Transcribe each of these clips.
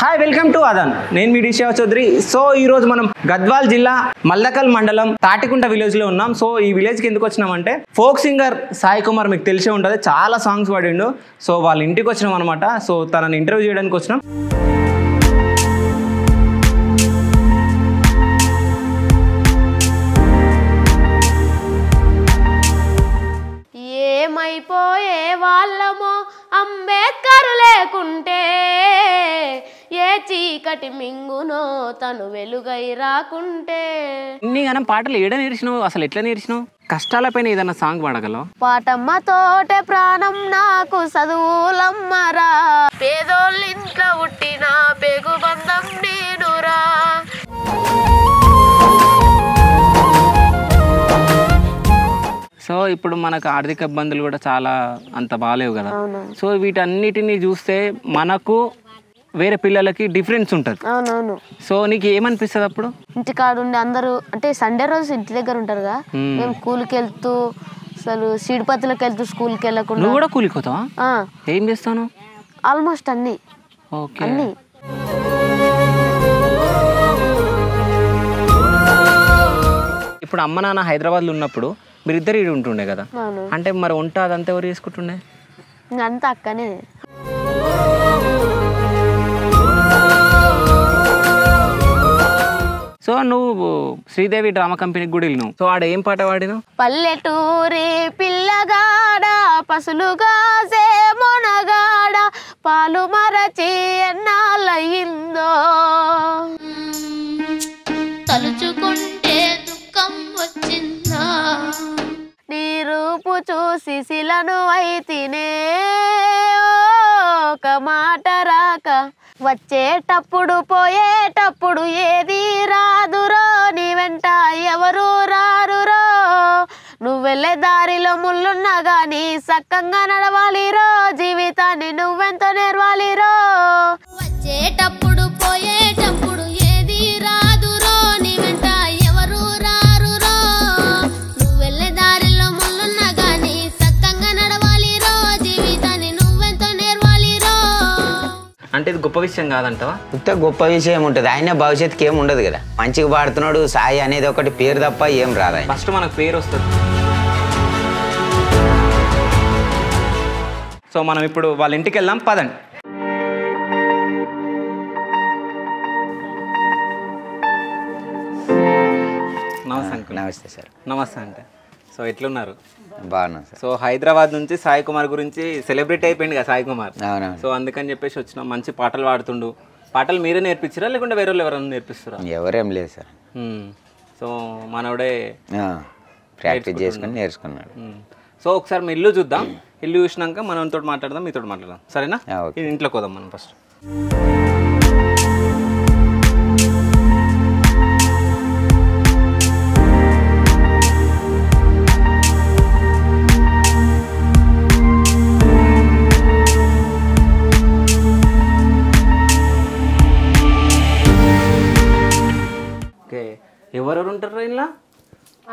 Hi welcome to అదన్ నేను మీ డిషా Chowdary so ఈ రోజు మనం గద్వాల్ జిల్లా మల్లకల్ మండలం తాటికుంట విలేజ్ లో ఉన్నాం సో ఈ విలేజ్ కి ఎందుకు వచ్చినామంటే ఫోక్ సింగర్ సాయి కుమార్ మీకు తెలిసే ఉంటుంది చాలా సాంగ్స్ పాడిండు సో వాళ్ళ ఇంటికి వచ్చినాం అనమాట సో తనని ఇంటర్వ్యూ చేయడానికి వచ్చినాం ఏమైపోయే వాళ్ళమో అంబేద్కర్ లేకుంటే ఏ చీకటి మింగునో తను వెలుగై రాకుంటే నీ గనం పాటలు ఏడ నేర్చినావు అసలు ఎట్లా నేర్చినావు కష్టాలపైన ఏదైనా సాంగ్ పాడగలవు పాటమ్మ తోటే ప్రాణం నాకు చదువులమ్మరా ఇంట్లో పుట్టిన పేగు బంధం నేనురా సో ఇప్పుడు మనకు ఆర్థిక ఇబ్బందులు కూడా చాలా అంత బాగాలేవు కదా సో వీటన్నిటిని చూస్తే మనకు వేరే పిల్లలకి డిఫరెన్స్ ఉంటుంది అవునవును సో నీకు ఏమనిపిస్తుంది అప్పుడు ఇంటి ఉండి అందరూ అంటే సండే రోజు ఇంటి దగ్గర ఉంటారు కదా మేము కూలికి వెళ్తూ అసలు సిడిపతులకు వెళ్తూ స్కూల్కి వెళ్ళకుండా నువ్వు కూడా కూలికి పోతావా ఏం చేస్తాను ఆల్మోస్ట్ అన్ని ఓకే అన్ని ఇప్పుడు అమ్మ నాన్న హైదరాబాద్లో ఉన్నప్పుడు మీరిద్దరు ఇడి ఉంటుండే కదా అంటే మరి వంట అదంతా ఎవరు చేసుకుంటుండే అంతా అక్కనే నువ్వు శ్రీదేవి డ్రామా కంపెనీకి కూడా వెళ్ళినావు సో ఆడ ఏం పాట పాడినావు పల్లెటూరి పిల్లగాడ పసులుగా సే పాలు మరచి ఎన్నాళ్ళయిందో తలుచుకుంటే దుఃఖం వచ్చిందా నీ రూపు చూసి శిలను అయితేనే ఒక మాట రాక వచ్చేటప్పుడు పోయేటప్పుడు ఏది రాదురో నీ వెంట ఎవరు రారురో నువ్వెళ్ళే దారిలో ముళ్ళున్నా కానీ సక్కంగా రో జీవితాన్ని నువ్వెంతో రో వచ్చేటప్పుడు పోయేటప్పుడు అంటే ఇది గొప్ప విషయం కాదంటవా ఇంత గొప్ప విషయం ఉంటుంది ఆయన భవిష్యత్తుకి ఏమి ఉండదు కదా మంచిగా పాడుతున్నాడు సాయి అనేది ఒకటి పేరు తప్ప ఏం రాదు ఫస్ట్ మనకు పేరు వస్తుంది సో మనం ఇప్పుడు వాళ్ళ ఇంటికి వెళ్దాం పదండి నమస్తే నమస్తే సార్ నమస్తే అంటే సో ఎట్లున్నారు బాగున్నా సో హైదరాబాద్ నుంచి సాయి కుమార్ గురించి సెలబ్రిటీ అయిపోయింది కదా సాయి కుమార్ సో అందుకని చెప్పేసి వచ్చిన మంచి పాటలు పాడుతుండు పాటలు మీరే నేర్పించారా లేకుంటే వేరే వాళ్ళు ఎవరైనా నేర్పిస్తారా ఎవరేం లేదు సార్ సో మనవడే ప్రాక్టీస్ చేసుకుని నేర్చుకున్నాడు సో ఒకసారి మీ ఇల్లు చూద్దాం ఇల్లు చూసినాక మనతో మాట్లాడదాం మీతో మాట్లాడదాం సరేనా ఇంట్లోకి పోదాం మనం ఫస్ట్ ఎవరెవరు ఉంటారు ఇంట్లో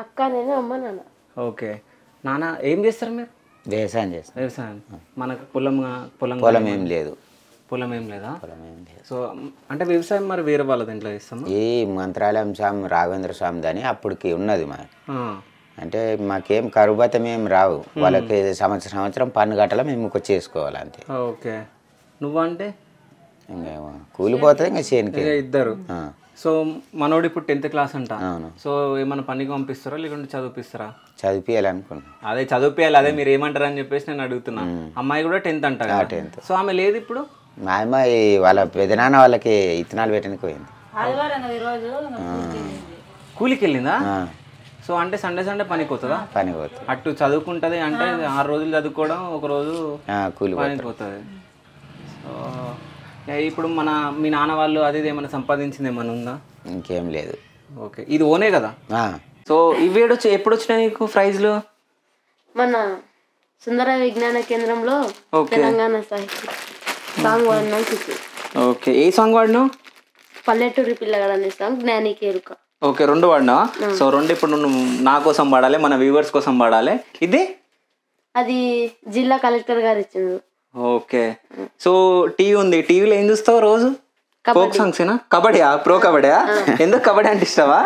అక్క నేను అమ్మ నాన్న ఓకే నాన్న ఏం చేస్తారు మీరు వ్యవసాయం చేస్తారు వ్యవసాయం మనకు పొలం పొలం పొలం ఏం లేదు పొలం ఏం లేదా పొలం ఏం లేదు సో అంటే వ్యవసాయం మరి వేరే వాళ్ళ ఇంట్లో చేస్తాం ఈ మంత్రాలయం స్వామి రాఘవేంద్ర స్వామి దాని అప్పటికి ఉన్నది మా అంటే మాకేం కరుబతం ఏం రావు వాళ్ళకి సంవత్సరం సంవత్సరం పన్ను గట్టల మేము చేసుకోవాలి అంతే ఓకే నువ్వంటే కూలిపోతే ఇంకా చేనుకి ఇద్దరు సో మనోడు ఇప్పుడు టెన్త్ క్లాస్ అంట అవును సో ఏమైనా పనికి పంపిస్తారా లేకుంటే చదివిపిస్తారా చదివిపియాలి అనుకున్నా అదే చదివిపియాలి అదే మీరు ఏమంటారు అని చెప్పేసి నేను అడుగుతున్నా అమ్మాయి కూడా టెన్త్ అంటారా టెన్త్ సో ఆమె లేదు ఇప్పుడు మా అమ్మాయి వాళ్ళ పెదనాన్న వాళ్ళకి ఇతనాలు పెట్టడానికి పోయింది కూలికి వెళ్ళిందా సో అంటే సండే సండే పనికి పోతుందా పని పోతుంది అటు చదువుకుంటది అంటే ఆరు రోజులు చదువుకోవడం ఒక రోజు కూలి పనికి పోతుంది సో ఇప్పుడు మన మీ నాన్న వాళ్ళు అది ఏమైనా సంపాదించింది ఏమైనా ఉందా ఇంకేం లేదు ఓకే ఇది ఓనే కదా సో ఇవి ఎప్పుడు వచ్చినాయి నీకు ప్రైజ్లు మన సుందర విజ్ఞాన కేంద్రంలో తెలంగాణ సాహిత్యం సాంగ్ వాడినా ఓకే ఏ సాంగ్ వాడిను పల్లెటూరి పిల్లగాడు అనే సాంగ్ జ్ఞానికి ఓకే రెండు వాడినా సో రెండు ఇప్పుడు నువ్వు నా కోసం పాడాలి మన వ్యూవర్స్ కోసం పాడాలి ఇది అది జిల్లా కలెక్టర్ గారు ఇచ్చిండు ఓకే సో టీవీ ఉంది టీవీలో ఏం చూస్తావు రోజు ఫోక్ సాంగ్స్ కబడ్డీయా ప్రో కబడ్డీయా ఎందుకు కబడ్డీ అంటే ఇష్టమా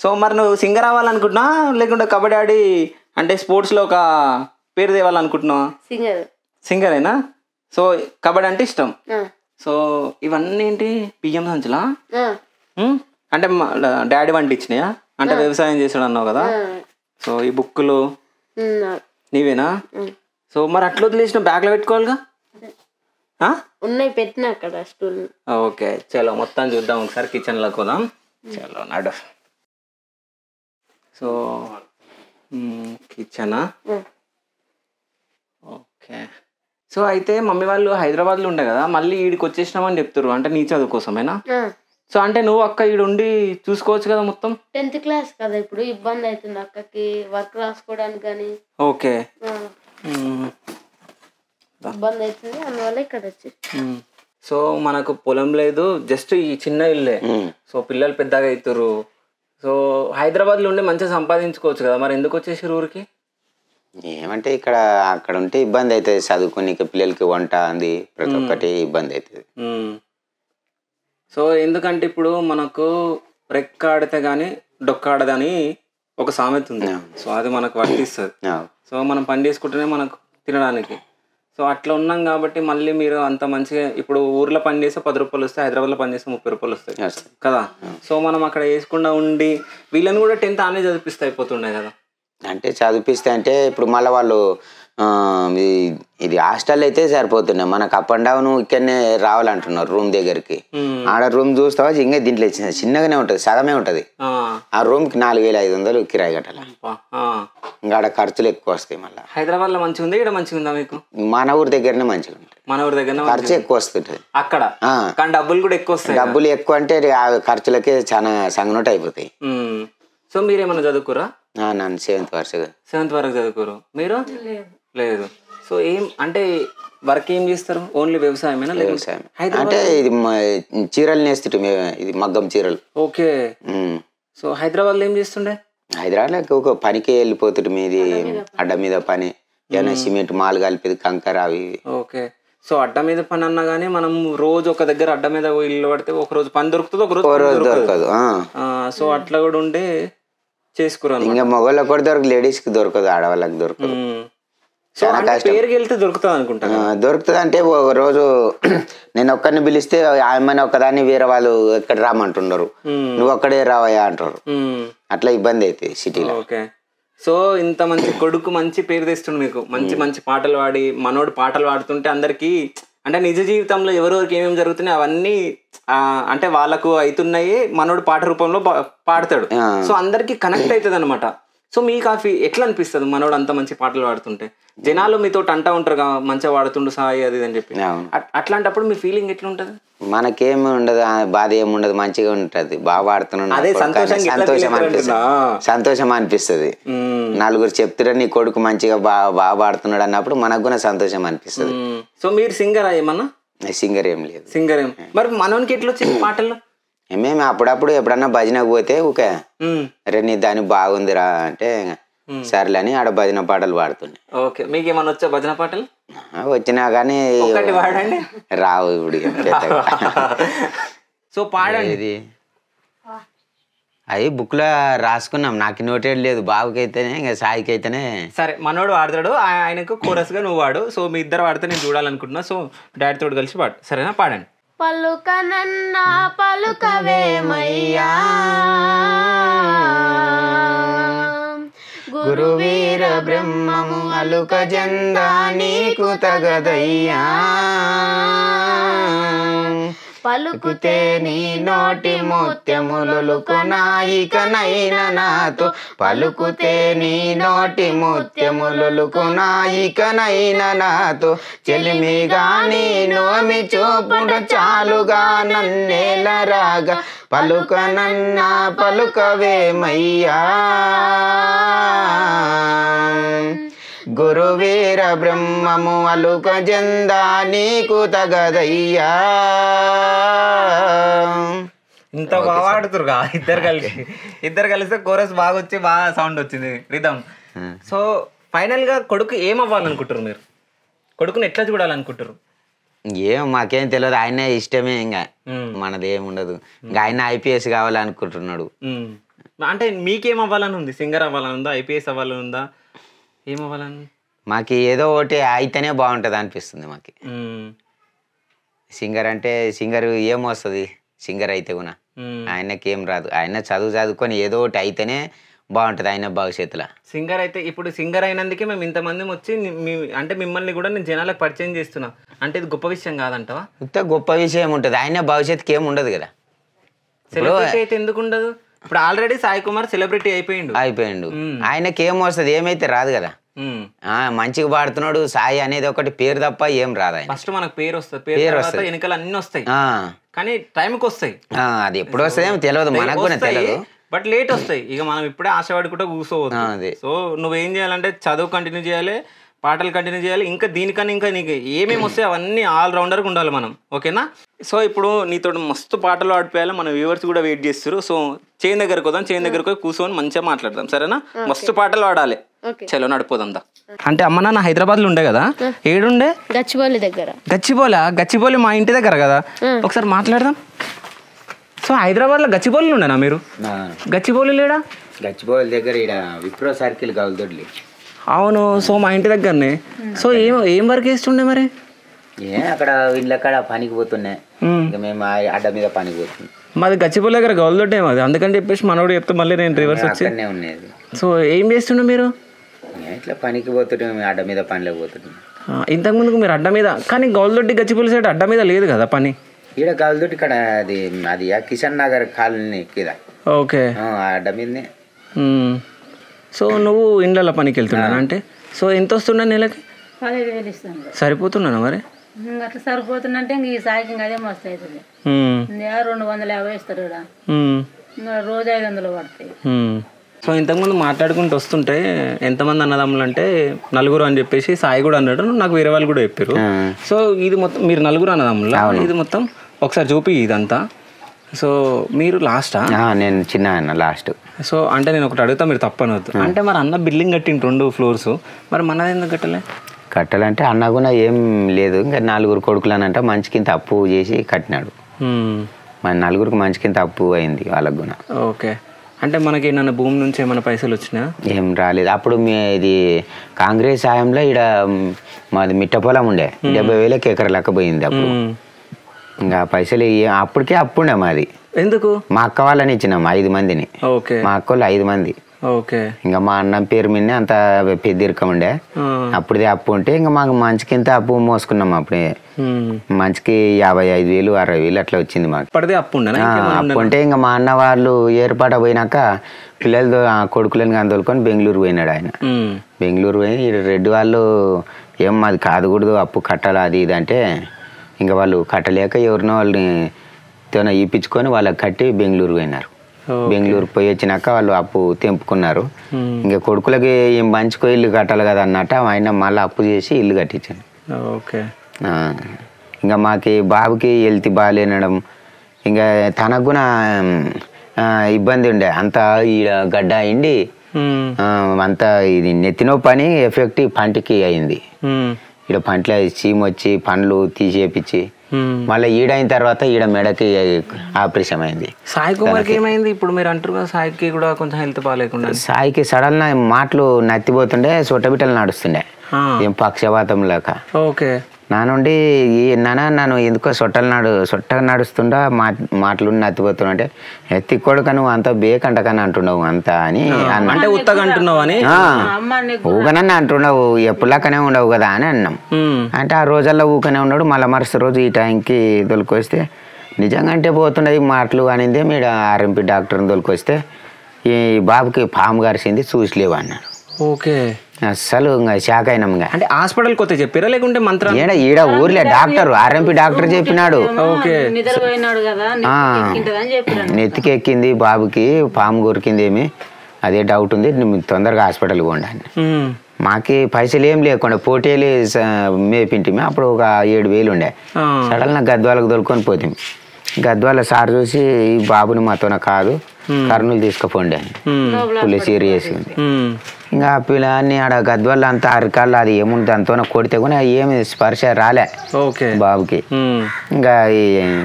సో మరి నువ్వు సింగర్ అవ్వాలనుకుంటున్నా లేకుంటే కబడ్డీ ఆడి అంటే స్పోర్ట్స్లో ఒక పేరు తేవాలనుకుంటున్నావా సింగర్ సింగరేనా సో కబడ్డీ అంటే ఇష్టం సో ఇవన్నీ ఏంటి బియ్యం సంచులా అంటే డాడీ వంటి ఇచ్చినాయా అంటే వ్యవసాయం చేసాడు అన్నావు కదా సో ఈ బుక్కులు నీవేనా సో మరి అట్లా వదిలేసిన బ్యాగ్లో పెట్టుకోవాలిగా ఉన్నాయి పెట్టిన అక్కడ స్టూల్ ఓకే చలో మొత్తం చూద్దాం ఒకసారి లో పోదాం చలో నాడు సో కిచెనా ఓకే సో అయితే మమ్మీ వాళ్ళు హైదరాబాద్లో ఉండే కదా మళ్ళీ ఈడికి వచ్చేసినామని చెప్తారు అంటే నీ చదువు కోసమేనా సో అంటే నువ్వు అక్క ఈడు ఉండి చూసుకోవచ్చు కదా మొత్తం టెన్త్ క్లాస్ కదా ఇప్పుడు ఇబ్బంది అవుతుంది అక్కకి వర్క్ రాసుకోవడానికి కానీ ఓకే ఇబ్బంది అవుతుంది అందువల్ల ఇక్కడ వచ్చి సో మనకు పొలం లేదు జస్ట్ ఈ చిన్న ఇల్లే సో పిల్లలు పెద్దగా అవుతారు సో హైదరాబాద్ లో ఉండే మంచిగా సంపాదించుకోవచ్చు కదా మరి ఎందుకు వచ్చేసారు ఊరికి ఏమంటే ఇక్కడ అక్కడ ఉంటే ఇబ్బంది అవుతుంది చదువుకుని పిల్లలకి వంట అంది ప్రతి ఒక్కటి ఇబ్బంది అవుతుంది సో ఎందుకంటే ఇప్పుడు మనకు రెక్కాడితే గానీ డొక్కాడదని ఒక సామెత ఉంది సో అది మనకు వర్తిస్తుంది సో మనం పని చేసుకుంటేనే మనకు తినడానికి సో అట్లా ఉన్నాం కాబట్టి మళ్ళీ మీరు అంత మంచిగా ఇప్పుడు ఊర్లో పని చేస్తే పది రూపాయలు వస్తాయి హైదరాబాద్లో పని చేస్తే ముప్పై రూపాయలు వస్తాయి కదా సో మనం అక్కడ వేసుకుండా ఉండి వీళ్ళని కూడా టెన్త్ ఆనే చదివిస్తే అయిపోతుండే కదా అంటే చదివిస్తే అంటే ఇప్పుడు మళ్ళీ వాళ్ళు ఇది హాస్టల్ అయితే సరిపోతున్నాయి మనకు అప్ అండ్ డౌన్ ఇక్కడనే రావాలంటున్నారు రూమ్ దగ్గరికి ఆడ రూమ్ చూస్తావా ఇంకా దీంట్లో చిన్నగానే ఉంటది సగమే ఉంటది ఆ రూమ్ కి నాలుగు వేల ఐదు వందలు కిరాయి కట్టాలి ఇంకా ఆడ ఖర్చులు ఎక్కువ వస్తాయి మళ్ళీ హైదరాబాద్ లో మంచిగా ఉంది ఇక్కడ మంచిగా ఉందా మీకు మన ఊరి దగ్గరనే మంచిగా ఉంటుంది మన ఊరి దగ్గర ఖర్చు ఎక్కువ వస్తుంటది అక్కడ కానీ డబ్బులు కూడా ఎక్కువ వస్తాయి డబ్బులు ఎక్కువ అంటే ఆ ఖర్చులకే చాలా సంగనోట అయిపోతాయి సో మీరేమన్నా చదువుకురా నన్ను సెవెంత్ వరకు సెవెంత్ వరకు చదువుకోరు మీరు లేదు సో ఏం అంటే వర్క్ ఏం చేస్తారు ఓన్లీ వ్యవసాయమేనా వ్యవసాయం అంటే ఇది చీరలు నేస్తుంటే ఇది మగ్గం చీరలు ఓకే సో హైదరాబాద్ లో ఏం చేస్తుండే హైదరాబాద్ ఒక పనికి వెళ్ళిపోతుంది మీది అడ్డ మీద పని ఏమైనా సిమెంట్ మాలు కలిపేది కంకర అవి ఓకే సో అడ్డ మీద పని అన్నా గానీ మనం రోజు ఒక దగ్గర అడ్డ మీద ఇల్లు పడితే ఒక రోజు పని దొరుకుతుంది ఒక రోజు దొరకదు సో అట్లా కూడా ఉండే చేసుకురా ఇంకా మగవాళ్ళకి కూడా దొరకదు లేడీస్ కి దొరకదు ఆడవాళ్ళకి దొరకదు చాలా కష్టం దొరుకుతుంది అనుకుంటా దొరుకుతుంది అంటే ఒక రోజు నేను ఒక్కరిని పిలిస్తే ఆమె ఒక్కదాన్ని వేరే వాళ్ళు ఎక్కడ రామంటున్నారు నువ్వు ఒక్కడే రావయ్యా అంటారు అట్లా ఇబ్బంది అయితే సిటీలో సో ఇంత మంచి కొడుకు మంచి పేరు తెస్తుండు మీకు మంచి మంచి పాటలు పాడి మనోడు పాటలు పాడుతుంటే అందరికి అంటే నిజ జీవితంలో ఎవరెవరికి ఏమేమి జరుగుతున్నాయి అవన్నీ అంటే వాళ్ళకు అవుతున్నాయి మనోడు పాట రూపంలో పాడతాడు సో అందరికి కనెక్ట్ అవుతుంది అనమాట సో మీ కాఫీ ఎట్లా అనిపిస్తుంది మనోడు అంత మంచి పాటలు పాడుతుంటే జనాలు మీతో అంటా ఉంటారు మంచిగా పాడుతుండు సాయి అది అని చెప్పి అట్లాంటప్పుడు మీ ఫీలింగ్ ఎట్లుంటది మనకేమి ఉండదు బాధ ఏమి ఉండదు మంచిగా ఉంటది బాగా పాడుతున్నాడు సంతోషం అనిపిస్తుంది సంతోషం నలుగురు చెప్తుంటే నీ కొడుకు మంచిగా బాగా బాగా పాడుతున్నాడు అన్నప్పుడు మనకు కూడా సంతోషం అనిపిస్తుంది సో మీరు సింగర్ ఏమన్నా సింగర్ ఏం లేదు సింగర్ ఏం మరి మనోనికి ఎట్లా వచ్చింది పాటల్లో మేము అప్పుడప్పుడు ఎప్పుడన్నా భజన పోతే ఓకే అరే నీ దాని బాగుందిరా అంటే సర్లే అని ఆడ భజన పాటలు పాడుతుండే ఓకే మీకు ఏమన్నా వచ్చా భజన పాటలు వచ్చినా కానీ పాడండి రావు ఇప్పుడు సో పాడండి ఇది అది బుక్ లో రాసుకున్నాం నాకు నోటేడ్ లేదు బాబుకి అయితేనే ఇంకా సాయికి అయితేనే సరే మనోడు ఆడతాడు ఆయనకు కోరస్ గా నువ్వు వాడు సో మీ ఇద్దరు వాడితే నేను చూడాలనుకుంటున్నా సో డాడీ తోడు కలిసి పాడు సరేనా పాడండి పలుకనన్నా పలుకవేమయ్యా గురువీర బ్రహ్మము అలుక జందా నీకు తగదయ్యా పలుకుతే నీ నోటి ముత్యములు కొనాయికనైన నాతో పలుకుతే నీ నోటి ముత్యములు కొనాయికనైన నాతో చెలిమిగా నీ నోమి చూపుడు చాలుగా నన్నేల రాగా పలుకనన్నా పలుకవేమయ్యా గురువీర బ్రహ్మము అలుక జందా నీకు తగదయ్యా ఇంత బాగా ఆడుతురుగా ఇద్దరు కలిసి ఇద్దరు కలిస్తే కోరస్ బాగా వచ్చి బాగా సౌండ్ వచ్చింది రిధం సో ఫైనల్ గా కొడుకు ఏం మీరు కొడుకుని ఎట్లా చూడాలనుకుంటారు ఏం మాకేం తెలియదు ఆయన ఇష్టమే ఇంకా మనది ఏముండదు ఇంకా ఆయన ఐపీఎస్ కావాలనుకుంటున్నాడు అంటే మీకేం అవ్వాలని ఉంది సింగర్ అవ్వాలని ఉందా ఐపీఎస్ అవ్వాలని ఉందా ఏమవ్వాలని మాకు ఏదో ఒకటి అయితేనే బాగుంటుంది అనిపిస్తుంది మాకు సింగర్ అంటే సింగర్ ఏమొస్తుంది సింగర్ అయితే కూడా ఆయనకి ఏం రాదు ఆయన చదువు చదువుకొని ఏదో ఒకటి అయితేనే బాగుంటుంది ఆయన భవిష్యత్తులో సింగర్ అయితే ఇప్పుడు సింగర్ అయినందుకే మేము ఇంతమంది వచ్చి అంటే మిమ్మల్ని కూడా నేను జనాలకు పరిచయం చేస్తున్నా అంటే ఇది గొప్ప విషయం కాదంటావా ఇంత గొప్ప విషయం ఉంటుంది ఆయన భవిష్యత్తుకి ఏమి ఉండదు కదా అయితే ఎందుకు ఉండదు ఇప్పుడు ఆల్రెడీ సాయి కుమార్ సెలబ్రిటీ అయిపోయిండు అయిపోయిండు ఆయనకి ఏం వస్తుంది ఏమైతే రాదు కదా మంచిగా పాడుతున్నాడు సాయి అనేది ఒకటి పేరు తప్ప ఏం రాదు ఫస్ట్ మనకు పేరు వస్తుంది పేరు వస్తాయి వెనకాల అన్ని వస్తాయి కానీ టైంకి వస్తాయి అది ఎప్పుడు ఏమో తెలియదు మనకు కూడా తెలియదు బట్ లేట్ వస్తాయి ఇక మనం ఇప్పుడే ఆశపడుకుంటే కూర్చోవద్దు సో నువ్వేం చేయాలంటే చదువు కంటిన్యూ చేయాలి పాటలు కంటిన్యూ చేయాలి ఇంకా దీనికన్నా ఇంకా నీకు ఏమేమి వస్తాయి అవన్నీ ఆల్ ఉండాలి మనం ఓకేనా సో ఇప్పుడు నీతో మస్తు పాటలు ఆడిపోయాలి మన వ్యూవర్స్ కూడా వెయిట్ చేస్తారు సో చేయిన దగ్గరకు వద్దాం చేయిన దగ్గరకు కూర్చొని మంచిగా మాట్లాడదాం సరేనా మస్తు పాటలు ఆడాలి చలో నడిపోదాం దా అంటే అమ్మ నాన్న హైదరాబాద్ లో ఉండే కదా ఏడుండే గచ్చిబౌలి దగ్గర గచ్చిబౌలా గచ్చిబౌలి మా ఇంటి దగ్గర కదా ఒకసారి మాట్లాడదాం సో హైదరాబాద్ లో గచ్చిబౌలి ఉండేనా మీరు గచ్చిబౌలి లేడా గచ్చిబౌలి దగ్గర ఈడ విప్రో సర్కిల్ కావాలి అవును సో మా ఇంటి దగ్గరనే సో ఏం ఏం వర్క్ చేస్తుండే మరి ఏ అక్కడ పనికి పోతున్నాయి ఇంకా మేము అడ్డ మీద పనికి పోతున్నాం మాది గచ్చిపోలే దగ్గర గౌల్ దొడ్డే మాది అందుకని చెప్పేసి మనోడు చెప్తే మళ్ళీ నేను రివర్స్ వచ్చి ఉన్నది సో ఏం చేస్తుండే మీరు ఇట్లా పనికి పోతుంటే మేము అడ్డ మీద పనిలోకి పోతుంటాం ఇంతకుముందుకు మీరు అడ్డ మీద కానీ గౌల్దొడ్డి గచ్చిపల్లి సైడ్ అడ్డ మీద లేదు కదా పని ఈడ గౌల్దొడ్డి ఇక్కడ అది అది కిషన్ నగర్ కాలనీ కింద ఓకే అడ్డ మీదనే సో నువ్వు ఇండ్లలో పనికి వెళ్తున్నా అంటే సో ఎంత వస్తున్నా నెలకి సరిపోతున్నాను మరి అట్లా సరిపోతుందంటే ఇంక ఈ సాయికి ఇంక అదే మస్తు అవుతుంది రెండు వందల యాభై ఇస్తారు కూడా ఇంకా రోజు ఐదు వందలు పడతాయి సో ఇంతకుముందు మాట్లాడుకుంటూ వస్తుంటే ఎంతమంది అన్నదమ్ములు అంటే నలుగురు అని చెప్పేసి సాయి కూడా అన్నాడు నాకు వేరే వాళ్ళు కూడా చెప్పారు సో ఇది మొత్తం మీరు నలుగురు అన్నదమ్ములు ఇది మొత్తం ఒకసారి చూపి ఇదంతా సో మీరు లాస్టా నేను చిన్న అన్న లాస్ట్ సో అంటే నేను ఒకటి అడుగుతా మీరు తప్పనవద్దు అంటే మరి అన్న బిల్డింగ్ కట్టిండు రెండు ఫ్లోర్స్ మరి మనది ఎందుకు కట్టలే కట్టాలంటే అన్న కూడా ఏం లేదు ఇంకా నలుగురు కొడుకులు కొడుకులనంట మంచికి అప్పు చేసి కట్టినాడు మన నలుగురికి మంచికి అప్పు అయింది వాళ్ళకు కూడా ఓకే అంటే మనకి నన్ను భూమి నుంచి ఏమైనా పైసలు వచ్చినా ఏం రాలేదు అప్పుడు మీ ఇది కాంగ్రెస్ హాయంలో ఇక్కడ మాది మిట్ట పొలం ఉండే డెబ్బై వేలకు ఎకర లెక్క పోయింది అప్పుడు ఇంకా పైసలు అప్పటికే అప్పుడే మాది ఎందుకు మా అక్క వాళ్ళని ఇచ్చినాం ఐదు మందిని మా అక్క వాళ్ళు ఐదు మంది ఓకే ఇంకా మా అన్న పేరు మీద అంత పెద్ద ఉండే అప్పుడే అప్పు ఉంటే ఇంకా మాకు మంచికి ఇంత అప్పు మోసుకున్నాం అప్పుడే మంచికి యాభై ఐదు వేలు అరవై వేలు అట్లా వచ్చింది మాకు అప్పు అప్పు ఉంటే ఇంకా మా అన్న వాళ్ళు ఏర్పాటు పోయినాక పిల్లలతో కొడుకులను కానీ బెంగళూరు పోయినాడు ఆయన బెంగళూరు పోయి రెడ్డి వాళ్ళు ఏం మాది కాదకూడదు అప్పు కట్టాలి అది ఇది అంటే ఇంకా వాళ్ళు కట్టలేక ఎవరినో వాళ్ళని తన ఇప్పించుకొని వాళ్ళకి కట్టి బెంగళూరు పోయినారు బెంగళూరు పోయి వచ్చినాక వాళ్ళు అప్పు తెంపుకున్నారు ఇంకా కొడుకులకి ఏం పంచుకో ఇల్లు కట్టాలి కదా అన్నట్ట ఆయన మళ్ళీ అప్పు చేసి ఇల్లు కట్టించాను ఓకే ఇంకా మాకి బాబుకి హెల్త్ బాగాలేనడం ఇంకా తనకు కూడా ఇబ్బంది ఉండే అంత ఈ గడ్డ అయింది అంతా ఇది నెత్తినో పని ఎఫెక్ట్ పంటకి అయింది ఇక్కడ పంటలు చీమ వచ్చి పండ్లు తీసేపించి Hmm. మళ్ళీ ఈడైన తర్వాత ఈడ మెడకి ఆపరేషన్ అయింది సాయి కుమార్కి ఏమైంది ఇప్పుడు మీరు అంటారు కదా సాయికి కూడా కొంచెం హెల్త్ బాగాలేకుండా సాయికి సడన్ మాటలు నత్తిపోతుండే సొట్టబిట్టలు నడుస్తుండే ah. ఏం పక్షవాతం లేక ఓకే నానుండి ఈ నాన్న నన్ను ఎందుకో సొట్టలు నాడు సొట్ట నడుస్తుండా మా మాటలు నత్తిపోతున్నా అంటే ఎత్తి కానీ నువ్వు అంత బేకంట కానీ అంటున్నావు అంత అని అంటే అంటున్నావు అని ఊకనన్న అంటున్నావు ఎప్పులాకనే ఉండవు కదా అని అన్నాం అంటే ఆ రోజల్లో ఊకనే ఉన్నాడు మళ్ళీ మరుసటి రోజు ఈ టైంకి దొలికొస్తే నిజంగా అంటే పోతున్నది మాటలు అనింది మీరు ఆర్ఎంపీ డాక్టర్ని దొలికొస్తే ఈ బాబుకి పాము గారిసింది లేవు అన్నాడు ఓకే అసలు షాక్ అయినాం అంటే హాస్పిటల్ కొత్త చెప్పారా లేకుంటే మంత్రం ఈడ ఊర్లే డాక్టర్ ఆర్ఎంపి డాక్టర్ చెప్పినాడు నెత్తికి ఎక్కింది బాబుకి పాము కొరికింది ఏమి అదే డౌట్ ఉంది తొందరగా హాస్పిటల్కి పోండి మాకి పైసలు ఏం లేకుండా పోటీలు మేపింటిమి అప్పుడు ఒక ఏడు వేలు ఉండే సడన్ గద్వాలకు దొరుకుని పోతే గద్వాల సార్ చూసి ఈ బాబుని మాతోన కాదు కర్నూలు తీసుకుపోండి అని పులి వేసింది ఇంకా పిల్లని ఆడ గద్వల్ అంతా అరికాళ్ళు అది ఏముంది దాంతో కొడితే కూడా ఏమి స్పర్శ రాలే ఓకే బాబుకి ఇంకా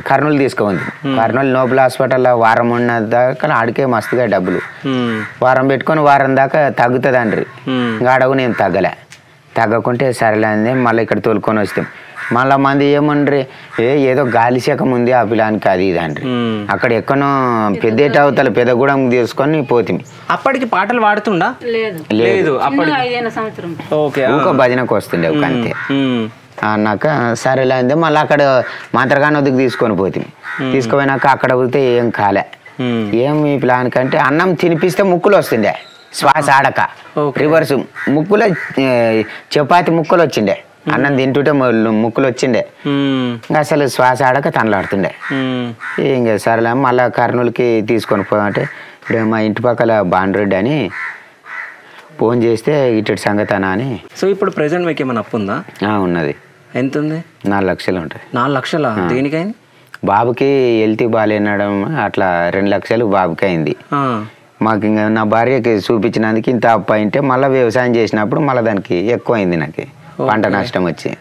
కర్నూలు తీసుకోండి కర్నూలు నోబుల్ లో వారం ఉన్న దాకా ఆడికే మస్తుగా డబ్బులు వారం పెట్టుకొని వారం దాకా తగ్గుతుంది అండ్రి ఇంకా ఆడకు నేను తగ్గలే తగ్గకుంటే సరేలేదు మళ్ళీ ఇక్కడ తోలుకొని వస్తాం మళ్ళీ మంది ఏమండ్రి ఏ ఏదో గాలి శాఖం ఉంది ఆ పిలానికి అది ఇది అండ్రి అక్కడ ఎక్కడో పెద్దేట అవతల పెద్దగూడెం తీసుకొని పోతుంది అప్పటికి పాటలు పాడుతుండా లేదు ఇంకో భజనకు వస్తుండే ఒక అంతే అన్నాక సరేలే అంతే మళ్ళీ అక్కడ మాత్రగానే వద్దకు తీసుకొని పోతుంది తీసుకుపోయినాక అక్కడ పోతే ఏం కాలే ఏం ఈ ప్లాన్ కంటే అన్నం తినిపిస్తే ముక్కులు వస్తుండే శ్వాస ఆడక రివర్స్ ముక్కులో చపాతి ముక్కులు వచ్చిండే అన్నం తింటుంటే ముక్కులు వచ్చిండే ఇంకా అసలు శ్వాస ఆడక తనలాడుతుండే ఇంకా సరేలే మళ్ళీ కర్నూలుకి తీసుకొని పోదామంటే ఇప్పుడు మా ఇంటి పక్కల బాండ్రెడ్డి అని ఫోన్ చేస్తే ఇటు సంగతనా అని సో ఇప్పుడు ప్రెసెంట్ మీకు ఏమైనా అప్పు ఉందా ఉన్నది ఎంత ఉంది నాలుగు లక్షలు ఉంటాయి నాలుగు లక్షల దేనికైంది బాబుకి హెల్త్ బాగాలేనడం అట్లా రెండు లక్షలు బాబుకి అయింది మాకు ఇంకా నా భార్యకి చూపించినందుకు ఇంత అప్పు అయింటే మళ్ళీ వ్యవసాయం చేసినప్పుడు మళ్ళీ దానికి ఎక్కువ అయింది నాకు పంట నష్టం వచ్చి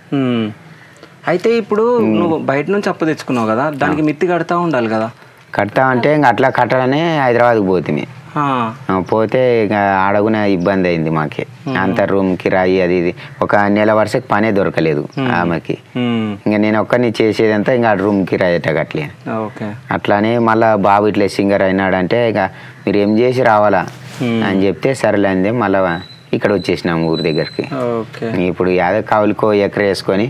అయితే ఇప్పుడు నువ్వు బయట నుంచి అప్పు తెచ్చుకున్నావు కదా దానికి మిత్తి కడతా ఉండాలి కదా కడతా అంటే ఇంకా అట్లా కట్టాలని హైదరాబాద్కి పోతుంది పోతే ఇక అడుగున ఇబ్బంది అయింది మాకి అంత రూమ్ కిరాయి అది ఇది ఒక నెల వరుసకి పనే దొరకలేదు ఆమెకి ఇంకా నేను ఒక్కరిని చేసేదంతా ఇంకా రూమ్ కిరాయి అట్లే అట్లానే మళ్ళీ బాబు ఇట్లా సింగర్ అయినాడంటే ఇక మీరు ఏం చేసి రావాలా అని చెప్తే సరేలేంది మళ్ళా ఇక్కడ వచ్చేసినాము ఊరి దగ్గరికి ఇప్పుడు యాదవ్ యాదకావులకు ఎకర వేసుకొని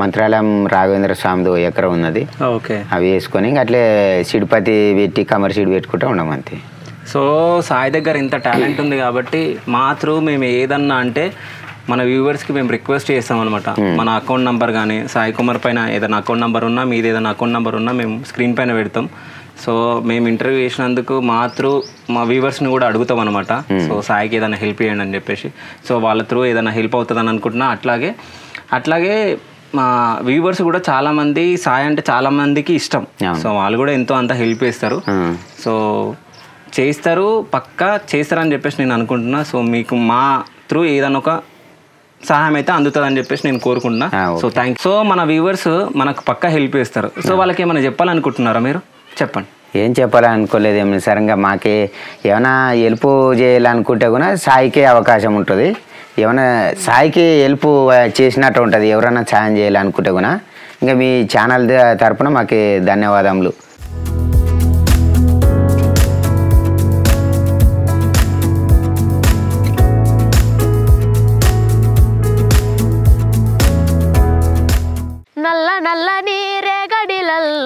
మంత్రాలయం రాఘవేంద్ర స్వామిది ఎకర ఉన్నది అవి వేసుకొని అట్లే సిడిపతి పెట్టి కమర్ సిడి పెట్టుకుంటా ఉన్నాం అంతే సో సాయి దగ్గర ఇంత టాలెంట్ ఉంది కాబట్టి మా త్రూ మేము ఏదన్నా అంటే మన వ్యూవర్స్కి మేము రిక్వెస్ట్ చేస్తాం అనమాట మన అకౌంట్ నెంబర్ కానీ సాయి కుమార్ పైన ఏదైనా అకౌంట్ నెంబర్ ఉన్నా మీది ఏదైనా అకౌంట్ నెంబర్ ఉన్నా మేము స్క్రీన్ పైన పెడతాం సో మేము ఇంటర్వ్యూ చేసినందుకు మాతృ మా వ్యూవర్స్ని కూడా అడుగుతాం అనమాట hmm. సో సాయికి ఏదైనా హెల్ప్ చేయండి అని చెప్పేసి సో వాళ్ళ త్రూ ఏదైనా హెల్ప్ అవుతుందని అనుకుంటున్నా అట్లాగే అట్లాగే మా వ్యూవర్స్ కూడా చాలామంది సాయి అంటే చాలామందికి ఇష్టం సో వాళ్ళు కూడా ఎంతో అంత హెల్ప్ చేస్తారు hmm. సో చేస్తారు పక్కా చేస్తారని చెప్పేసి నేను అనుకుంటున్నా సో మీకు మా త్రూ ఏదైనా ఒక సహాయం అయితే అందుతుంది అని చెప్పేసి నేను కోరుకుంటున్నా ah, సో థ్యాంక్ సో మన వ్యూవర్స్ మనకు పక్కా హెల్ప్ చేస్తారు సో వాళ్ళకి ఏమైనా చెప్పాలనుకుంటున్నారా మీరు చెప్పండి ఏం చెప్పాలనుకోలేదు ఏమి సరంగా మాకే ఏమైనా హెల్ప్ చేయాలనుకుంటే కూడా సాయికే అవకాశం ఉంటుంది ఏమైనా సాయికి హెల్ప్ చేసినట్టు ఉంటుంది ఎవరైనా సాయం చేయాలనుకుంటే కూడా ఇంకా మీ ఛానల్ తరపున మాకు ధన్యవాదములు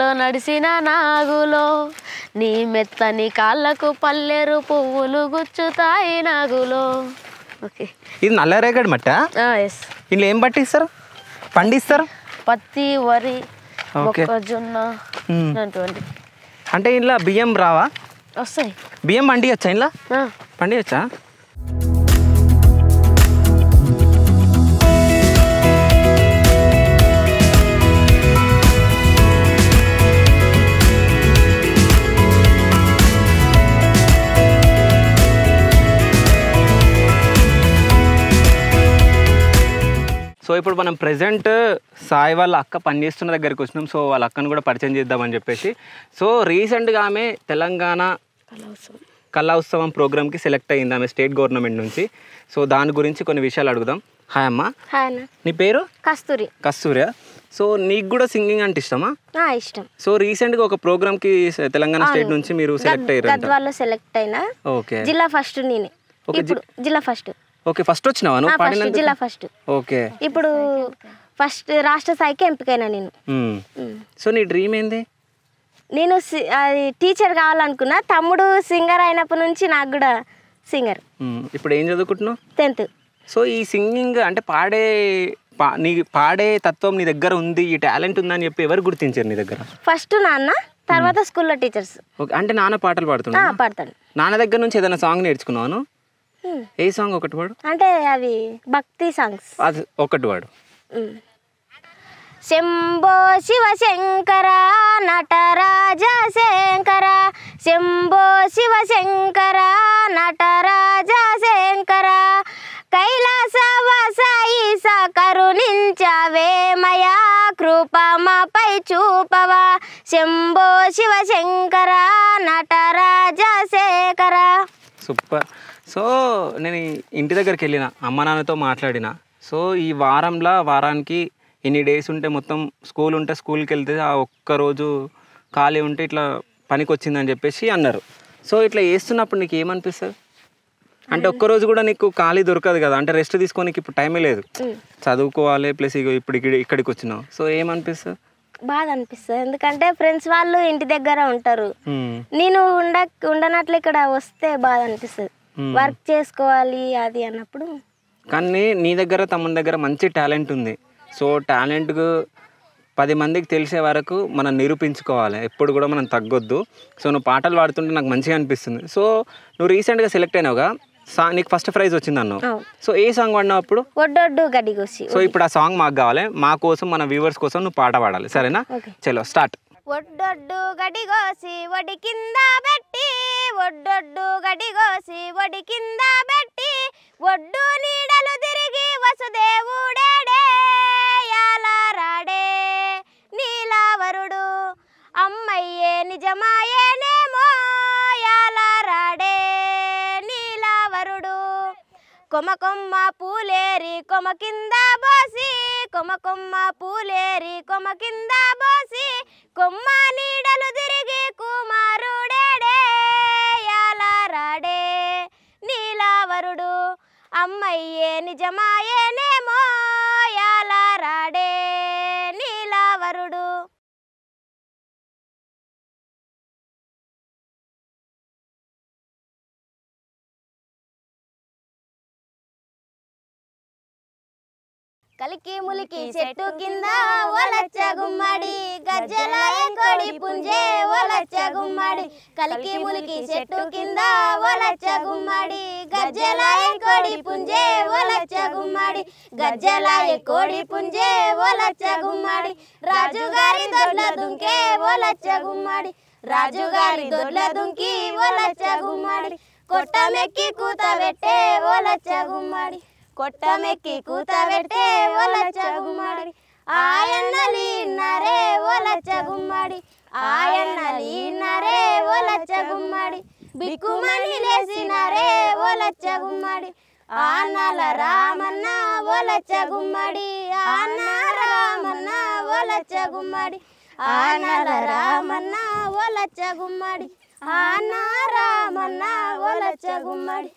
నీడలో నడిసిన నాగులో నీ మెత్తని కాళ్ళకు పల్లెరు పువ్వులు గుచ్చుతాయి నాగులో ఓకే ఇది నల్లరేగడి మట్ట ఎస్ ఇందులో ఏం పట్టిస్తారు పండిస్తారు పత్తి వరి మొక్కజొన్న అంటే ఇందులో బియ్యం రావా వస్తాయి బియ్యం పండియచ్చా ఇందులో పండియచ్చా సో ఇప్పుడు మనం ప్రజెంట్ సాయి వాళ్ళ అక్క పనిచేస్తున్న దగ్గరికి వచ్చినాం సో వాళ్ళ అక్కను కూడా పరిచయం చేద్దామని చెప్పేసి సో రీసెంట్గా ఆమె తెలంగాణ కళా ఉత్సవం ప్రోగ్రామ్కి సెలెక్ట్ అయింది ఆమె స్టేట్ గవర్నమెంట్ నుంచి సో దాని గురించి కొన్ని విషయాలు అడుగుదాం హాయ్ అమ్మా హాయ్ నీ పేరు కస్తూరి కస్తూరియా సో నీకు కూడా సింగింగ్ అంటే ఇష్టమా ఇష్టం సో రీసెంట్ గా ఒక ప్రోగ్రామ్ కి తెలంగాణ స్టేట్ నుంచి మీరు సెలెక్ట్ అయ్యారు సెలెక్ట్ అయినా ఓకే జిల్లా ఫస్ట్ నేనే జిల్లా ఫస్ట్ ఓకే ఫస్ట్ వచ్చినావా నువ్వు ఫస్ట్ జిల్లా ఫస్ట్ ఓకే ఇప్పుడు ఫస్ట్ రాష్ట్ర స్థాయికి ఎంపికైనా నేను సో నీ డ్రీమ్ ఏంది నేను అది టీచర్ కావాలనుకున్నా తమ్ముడు సింగర్ అయినప్పటి నుంచి నాకు కూడా సింగర్ ఇప్పుడు ఏం చదువుకుంటున్నావు టెన్త్ సో ఈ సింగింగ్ అంటే పాడే నీ పాడే తత్వం నీ దగ్గర ఉంది ఈ టాలెంట్ ఉందని చెప్పి ఎవరు గుర్తించారు నీ దగ్గర ఫస్ట్ నాన్న తర్వాత స్కూల్లో టీచర్స్ ఓకే అంటే నాన్న పాటలు పాడుతున్నా పాడతాను నాన్న దగ్గర నుంచి ఏదైనా సాంగ్ నేర్చుకున్నాను ఏ సాంగ్ ఒకటి వాడు అంటే అవి భక్తి సాంగ్స్ అది ఒకటి వాడు శంభో శివ శంకర నటరాజ శంకర శంభో శివ శంకర నటరాజ శంకర కైలాస వాసాయిస కరుణించవేమయా కృపమపై చూపవా శంభో శివ శంకర నటరాజ శేఖర సూపర్ సో నేను ఇంటి దగ్గరికి వెళ్ళిన అమ్మ నాన్నతో మాట్లాడిన సో ఈ వారంలో వారానికి ఎన్ని డేస్ ఉంటే మొత్తం స్కూల్ ఉంటే స్కూల్కి వెళ్తే ఆ ఒక్కరోజు ఖాళీ ఉంటే ఇట్లా పనికి వచ్చిందని చెప్పేసి అన్నారు సో ఇట్లా వేస్తున్నప్పుడు నీకు ఏమనిపిస్తుంది అంటే ఒక్కరోజు కూడా నీకు ఖాళీ దొరకదు కదా అంటే రెస్ట్ తీసుకోనికి ఇప్పుడు టైమే లేదు చదువుకోవాలి ప్లస్ ఇక ఇప్పుడు ఇక్కడికి వచ్చినావు సో ఏమనిపిస్తుంది బాధ అనిపిస్తుంది ఎందుకంటే ఫ్రెండ్స్ వాళ్ళు ఇంటి దగ్గర ఉంటారు నేను ఉండ ఉండనట్లు ఇక్కడ వస్తే బాధ అనిపిస్తుంది Hmm. వర్క్ చేసుకోవాలి అది అన్నప్పుడు కానీ నీ దగ్గర తమ దగ్గర మంచి టాలెంట్ ఉంది సో టాలెంట్ పది మందికి తెలిసే వరకు మనం నిరూపించుకోవాలి ఎప్పుడు కూడా మనం తగ్గొద్దు సో నువ్వు పాటలు పాడుతుంటే నాకు మంచిగా అనిపిస్తుంది సో నువ్వు రీసెంట్గా సెలెక్ట్ అయినావుగా సా నీకు ఫస్ట్ ప్రైజ్ వచ్చింది అన్నావు సో ఏ సాంగ్ పాడినావు అప్పుడు ఒడ్డొడ్డు గడిగోసి సో ఇప్పుడు ఆ సాంగ్ మాకు కావాలి మా కోసం మన వ్యూవర్స్ కోసం నువ్వు పాట పాడాలి సరేనా చలో స్టార్ట్ ఒడ్డొడ్డు గడిగోసి ఒడి కింద పెట్టి ఒడ్డొడ్డు గడిగోసి ఒడి కింద పెట్టి ఒడ్డు నీడలు తిరిగి వసుదేవుడేడే నీలావరుడు అమ్మయ్యే నిజమాయేనేమో యాలారాడే నీలావరుడు కొమ కొమ్మ పూలేరి కొమ కింద బోసి కొమ కొమ్మ పూలేరి కొమ కింద బోసి కొమ్మ నీడలు తిరిగి కుమారుడే अम्मये निजमा కలికి ములికి చెట్టు కింద ఓలచ్చ గుమ్మడి గజ్జలాయ కొడి పుంజే ఓలచ్చ గుమ్మడి కలికి ములికి చెట్టు కింద ఓలచ్చ గుమ్మడి గజ్జలాయ కొడి పుంజే ఓలచ్చ గుమ్మడి గజ్జలాయ కోడి పుంజే ఓలచ్చ గుమ్మడి రాజుగారి దొడ్ల దుంకే ఓలచ్చ గుమ్మడి రాజుగారి దొడ్ల దుంకి ఓలచ్చ గుమ్మడి కొట్టమెక్కి కూత పెట్టే ఓలచ్చ గుమ్మడి కొట్టమెక్కి కూత పెడితే ఓలచ్చ గుమ్మడి ఆయన్నలీన్నరే ఓలచ్చ గుమ్మడి నరే ఓలచ్చ గుమ్మడి బిక్కుమని లేసినరే ఓలచ్చ గుమ్మడి ఆనల రామన్న ఓలచ్చ గుమ్మడి ఆన్న రామన్న ఓలచ్చ గుమ్మడి ఆనల రామన్న ఓలచ్చ గుమ్మడి ఆనా రామన్న ఓలచ్చ గుమ్మడి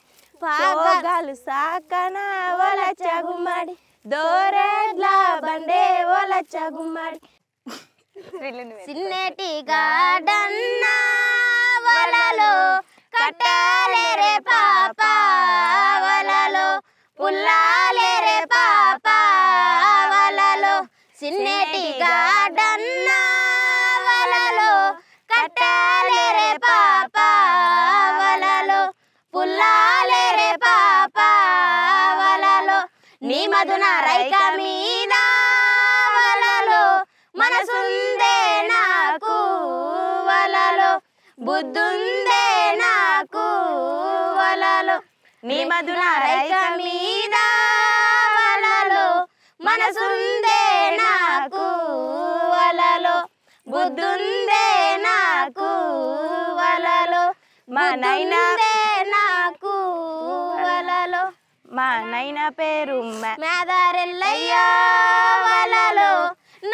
పాగాలు సాకన ఓల చగుమ్మడి దోరేడ్ల బండే ఓల చగుమ్మడి సిన్నటి గాడన్న వలలో కట్టాలే రే పాప వలలో పుల్లాలే రే పాప వలలో వలలో కట్టాలే రే పాప రే పాప వలలో నీ మధున రైక మీద వలలో మనసుందే నాకు వలలో బుద్ధుందే నాకు వలలో నీ మధున రైక మీద వలలో మనసుందే నాకు వలలో బుద్ధుందే నాకు వలలో మనైనా అందమైన పేరు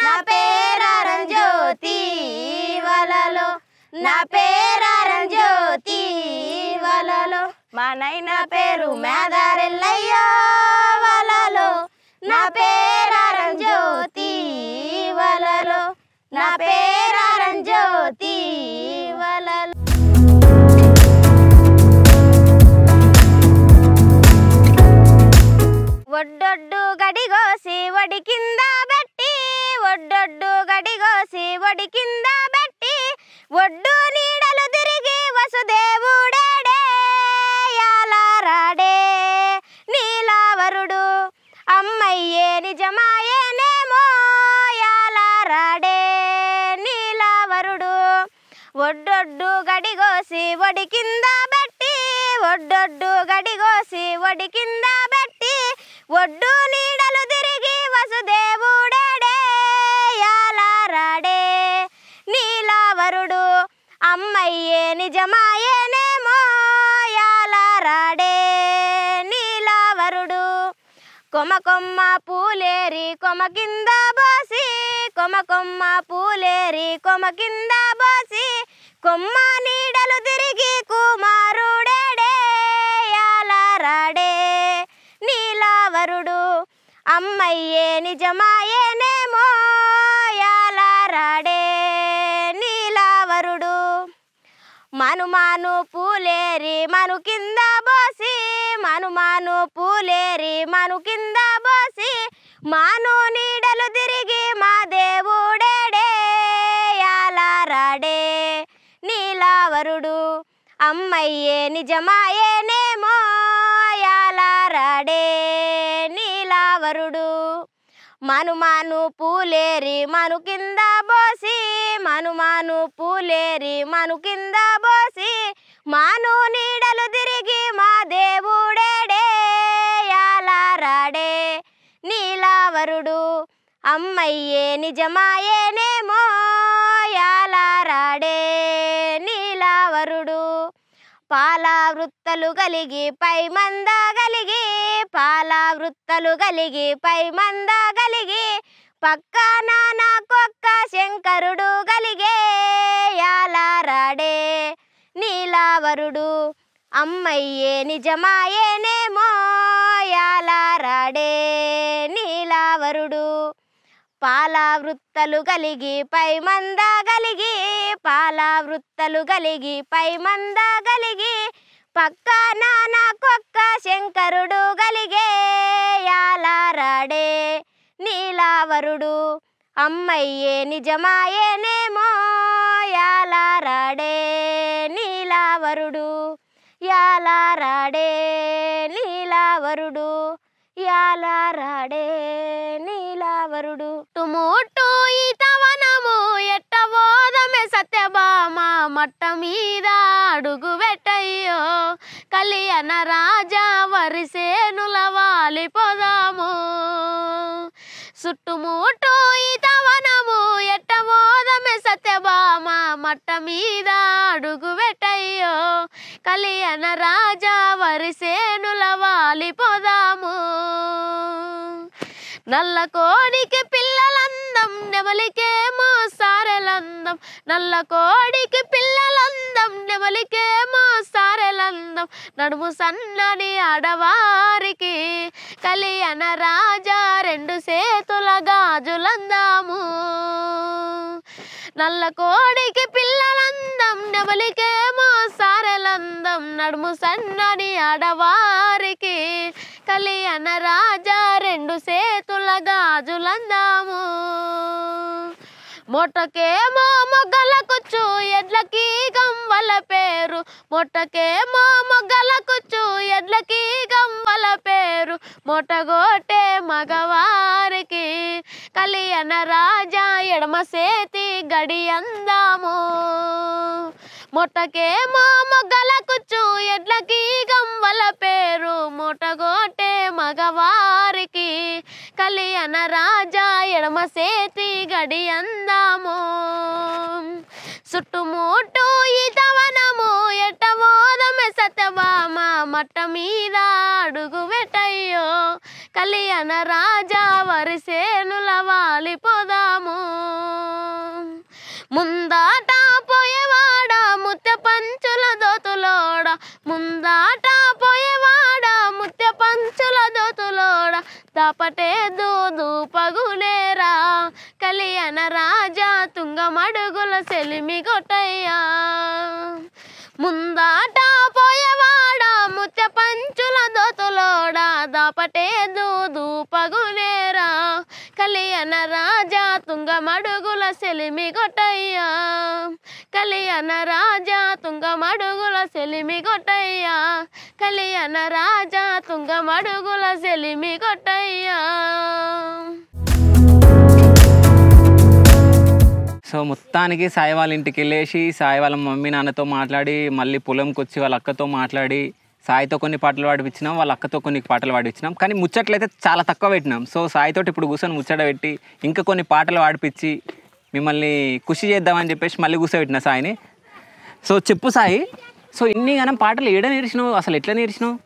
నా పేరారం జ్యోతి వలలో నా పేరారం జ్యోతి వలలో మా నైన పేరు వలలో నా పేరారం జ్యోతి వలలో నా పేరారం జ్యోతి వలలో ఒడి కింద పెట్టి ఒడ్డు నీడలు తిరిగి వసుదేవుడేడేయాలారాడే నీలావరుడు అమ్మయ్యే నిజమాయేనేమో యాలారాడే నీలావరుడు ఒడ్డొడ్డు గడిగోసి ఒడి కింద పెట్టి ఒడ్డొడ్డు గడిగోసి ఒడి కింద పెట్టి ఒడ్డు నీ అమ్మయ్యే నిజమాయేనేమో యాలారాడే నీలవరుడు కొమ కొమ్మ పూలేరి కొమ కింద బాసి కొమ కొమ్మ పూలేరి కొమ కింద బాసి కొమ్మ నీడలు తిరిగి కుమారుడేడే యాలారాడే నీలావరుడు అమ్మయ్యే నిజమాయ మనుమాను పూలేరి మను కింద బోసి మనుమాను పూలేరి మను కింద బోసి మాను నీడలు తిరిగి మా దేవుడేడే యాలారాడే నీలావరుడు అమ్మయ్యే నిజమాయేనే మను మను పూలేరి మను కింద బోసి మను మను పూలేరి మను కింద బోసి మాను నీడలు తిరిగి మా దేవుడేడే యాలారాడే నీలావరుడు అమ్మయ్యే నిజమాయేనేమో యాలారాడే నీలావరుడు పాల వృత్తలు కలిగి పై మంద కలిగి పాల వృత్తలు కలిగి పై మంద కలిగి పక్కా నానా కొక్క శంకరుడు కలిగే యాలారాడే నీలావరుడు అమ్మయ్యే నిజమాయేనేమో యాలారాడే నీలావరుడు పాలవృత్తలు కలిగి పై మంద కలిగి పాలవృత్తలు వృత్తలు కలిగి పై మంద కలిగి పక్క నానా కొక్క శంకరుడు కలిగే యాలారాడే నీలావరుడు అమ్మయ్యే నిజమాయేనేమో యాలారాడే నీలావరుడు యాలారాడే నీలావరుడు యాలారాడే నీ వరుడు టుమూటు ఈతవనము ఎట్టబోదమే సత్యభామ మట్ట మీద అడుగు పెట్టయ్యో కలియన రాజా వరిసేనుల వాలిపోదాము చుట్టుముట్టు ఈతవనము ఎట్టబోదమే సత్యభామ మట్ట మీద అడుగు పెట్టయ్యో కలియన రాజా వరిసేనుల పోదాము నల్ల కోడికి పిల్లలందం నెమలికేమో సారలందం నల్ల కోడికి పిల్లలందం నెమలికేమో సారలందం నడుము సన్నని ఆడవారికి కలియన రాజా రెండు సేతుల గాజులందాము నల్ల కోడికి పిల్లలందం నెమలికేమో సారలందం నడుము సన్నని ఆడవారికి ఆకలి రాజా రెండు సేతుల గాజులందాము మొట్టకేమో మొగ్గలకుచ్చు ఎడ్లకి గమ్మల పేరు మొట్టకేమో కూర్చు ఎడ్లకి గమ్మల పేరు మొట్టగోటే మగవారికి కలియన రాజా ఎడమ సేతి గడి అందాము మొట్టకేమో కూర్చు ఎడ్లకి మూటగోటే మగవారికి కలియన రాజా ఎడమ సేతి గడి అందాము చుట్టుముట్టు ఇతవనము ఎటవోదమె సతవామ మట్ట మీద అడుగు వెటయ్యో కలియన రాజా వరిసేనుల వాలిపోదాము ముందాట పోయేవాడ ముత్య పంచుల దోతులోడ ముందాట పోయేవాడ తోడ దాపటే దూదు పగునేరా కలియన రాజా తుంగమడుగుల సెలిమి కొట్టయ్యా ముందాట పోయవాడ ముత్య పంచుల దోతులోడా దాపటే దూదు పగునేరా కలియన రాజా తుంగ మడుగుల సెలిమి కొట్టయ్యా కలియన రాజా తుంగ మడుగుల సెలిమి కొట్టయ్యా కలియన రాజా తుంగ మడుగుల సెలిమి కొట్టయ్యా సో మొత్తానికి సాయి వాళ్ళ ఇంటికి వెళ్ళేసి సాయి వాళ్ళ మమ్మీ నాన్నతో మాట్లాడి మళ్ళీ పొలంకి వచ్చి వాళ్ళ అక్కతో మాట్లాడి సాయితో కొన్ని పాటలు పాడిపించినాం వాళ్ళ అక్కతో కొన్ని పాటలు పాడిపించినాం కానీ ముచ్చట్లయితే చాలా తక్కువ పెట్టినాం సో సాయితో ఇప్పుడు కూర్చొని ముచ్చట పెట్టి ఇంకా కొన్ని పాటలు పాడిపించి మిమ్మల్ని కృషి చేద్దామని చెప్పేసి మళ్ళీ కూర్చోబెట్టిన సాయిని సో చెప్పు సాయి సో ఇన్ని గనం పాటలు ఏడ నేర్చినావు అసలు ఎట్లా నేర్చినావు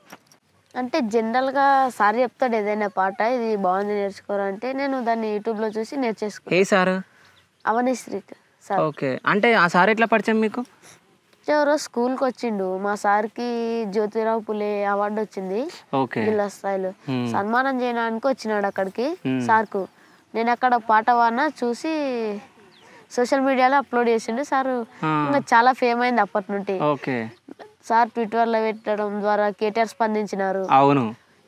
అంటే జనరల్గా సార్ చెప్తాడు ఏదైనా పాట ఇది బాగుంది నేర్చుకోవాలంటే అంటే నేను దాన్ని యూట్యూబ్లో చూసి నేర్చేసుకో ఏ సార్ అవనీశ్రీ సార్ ఓకే అంటే ఆ సార్ ఎట్లా పరిచయం మీకు ఎవరో ఎవరో కి వచ్చిండు మా సార్ కి జ్యోతిరావు పులే అవార్డు వచ్చింది జిల్లా స్థాయిలో సన్మానం చేయడానికి వచ్చినాడు అక్కడికి సార్ కు నేను అక్కడ పాట వాన చూసి సోషల్ మీడియాలో అప్లోడ్ చేసిండు సార్ ఇంకా చాలా ఫేమ్ అయింది అప్పటి నుండి సార్ ట్విట్టర్ లో పెట్టడం ద్వారా కేటీఆర్ స్పందించినారు అవును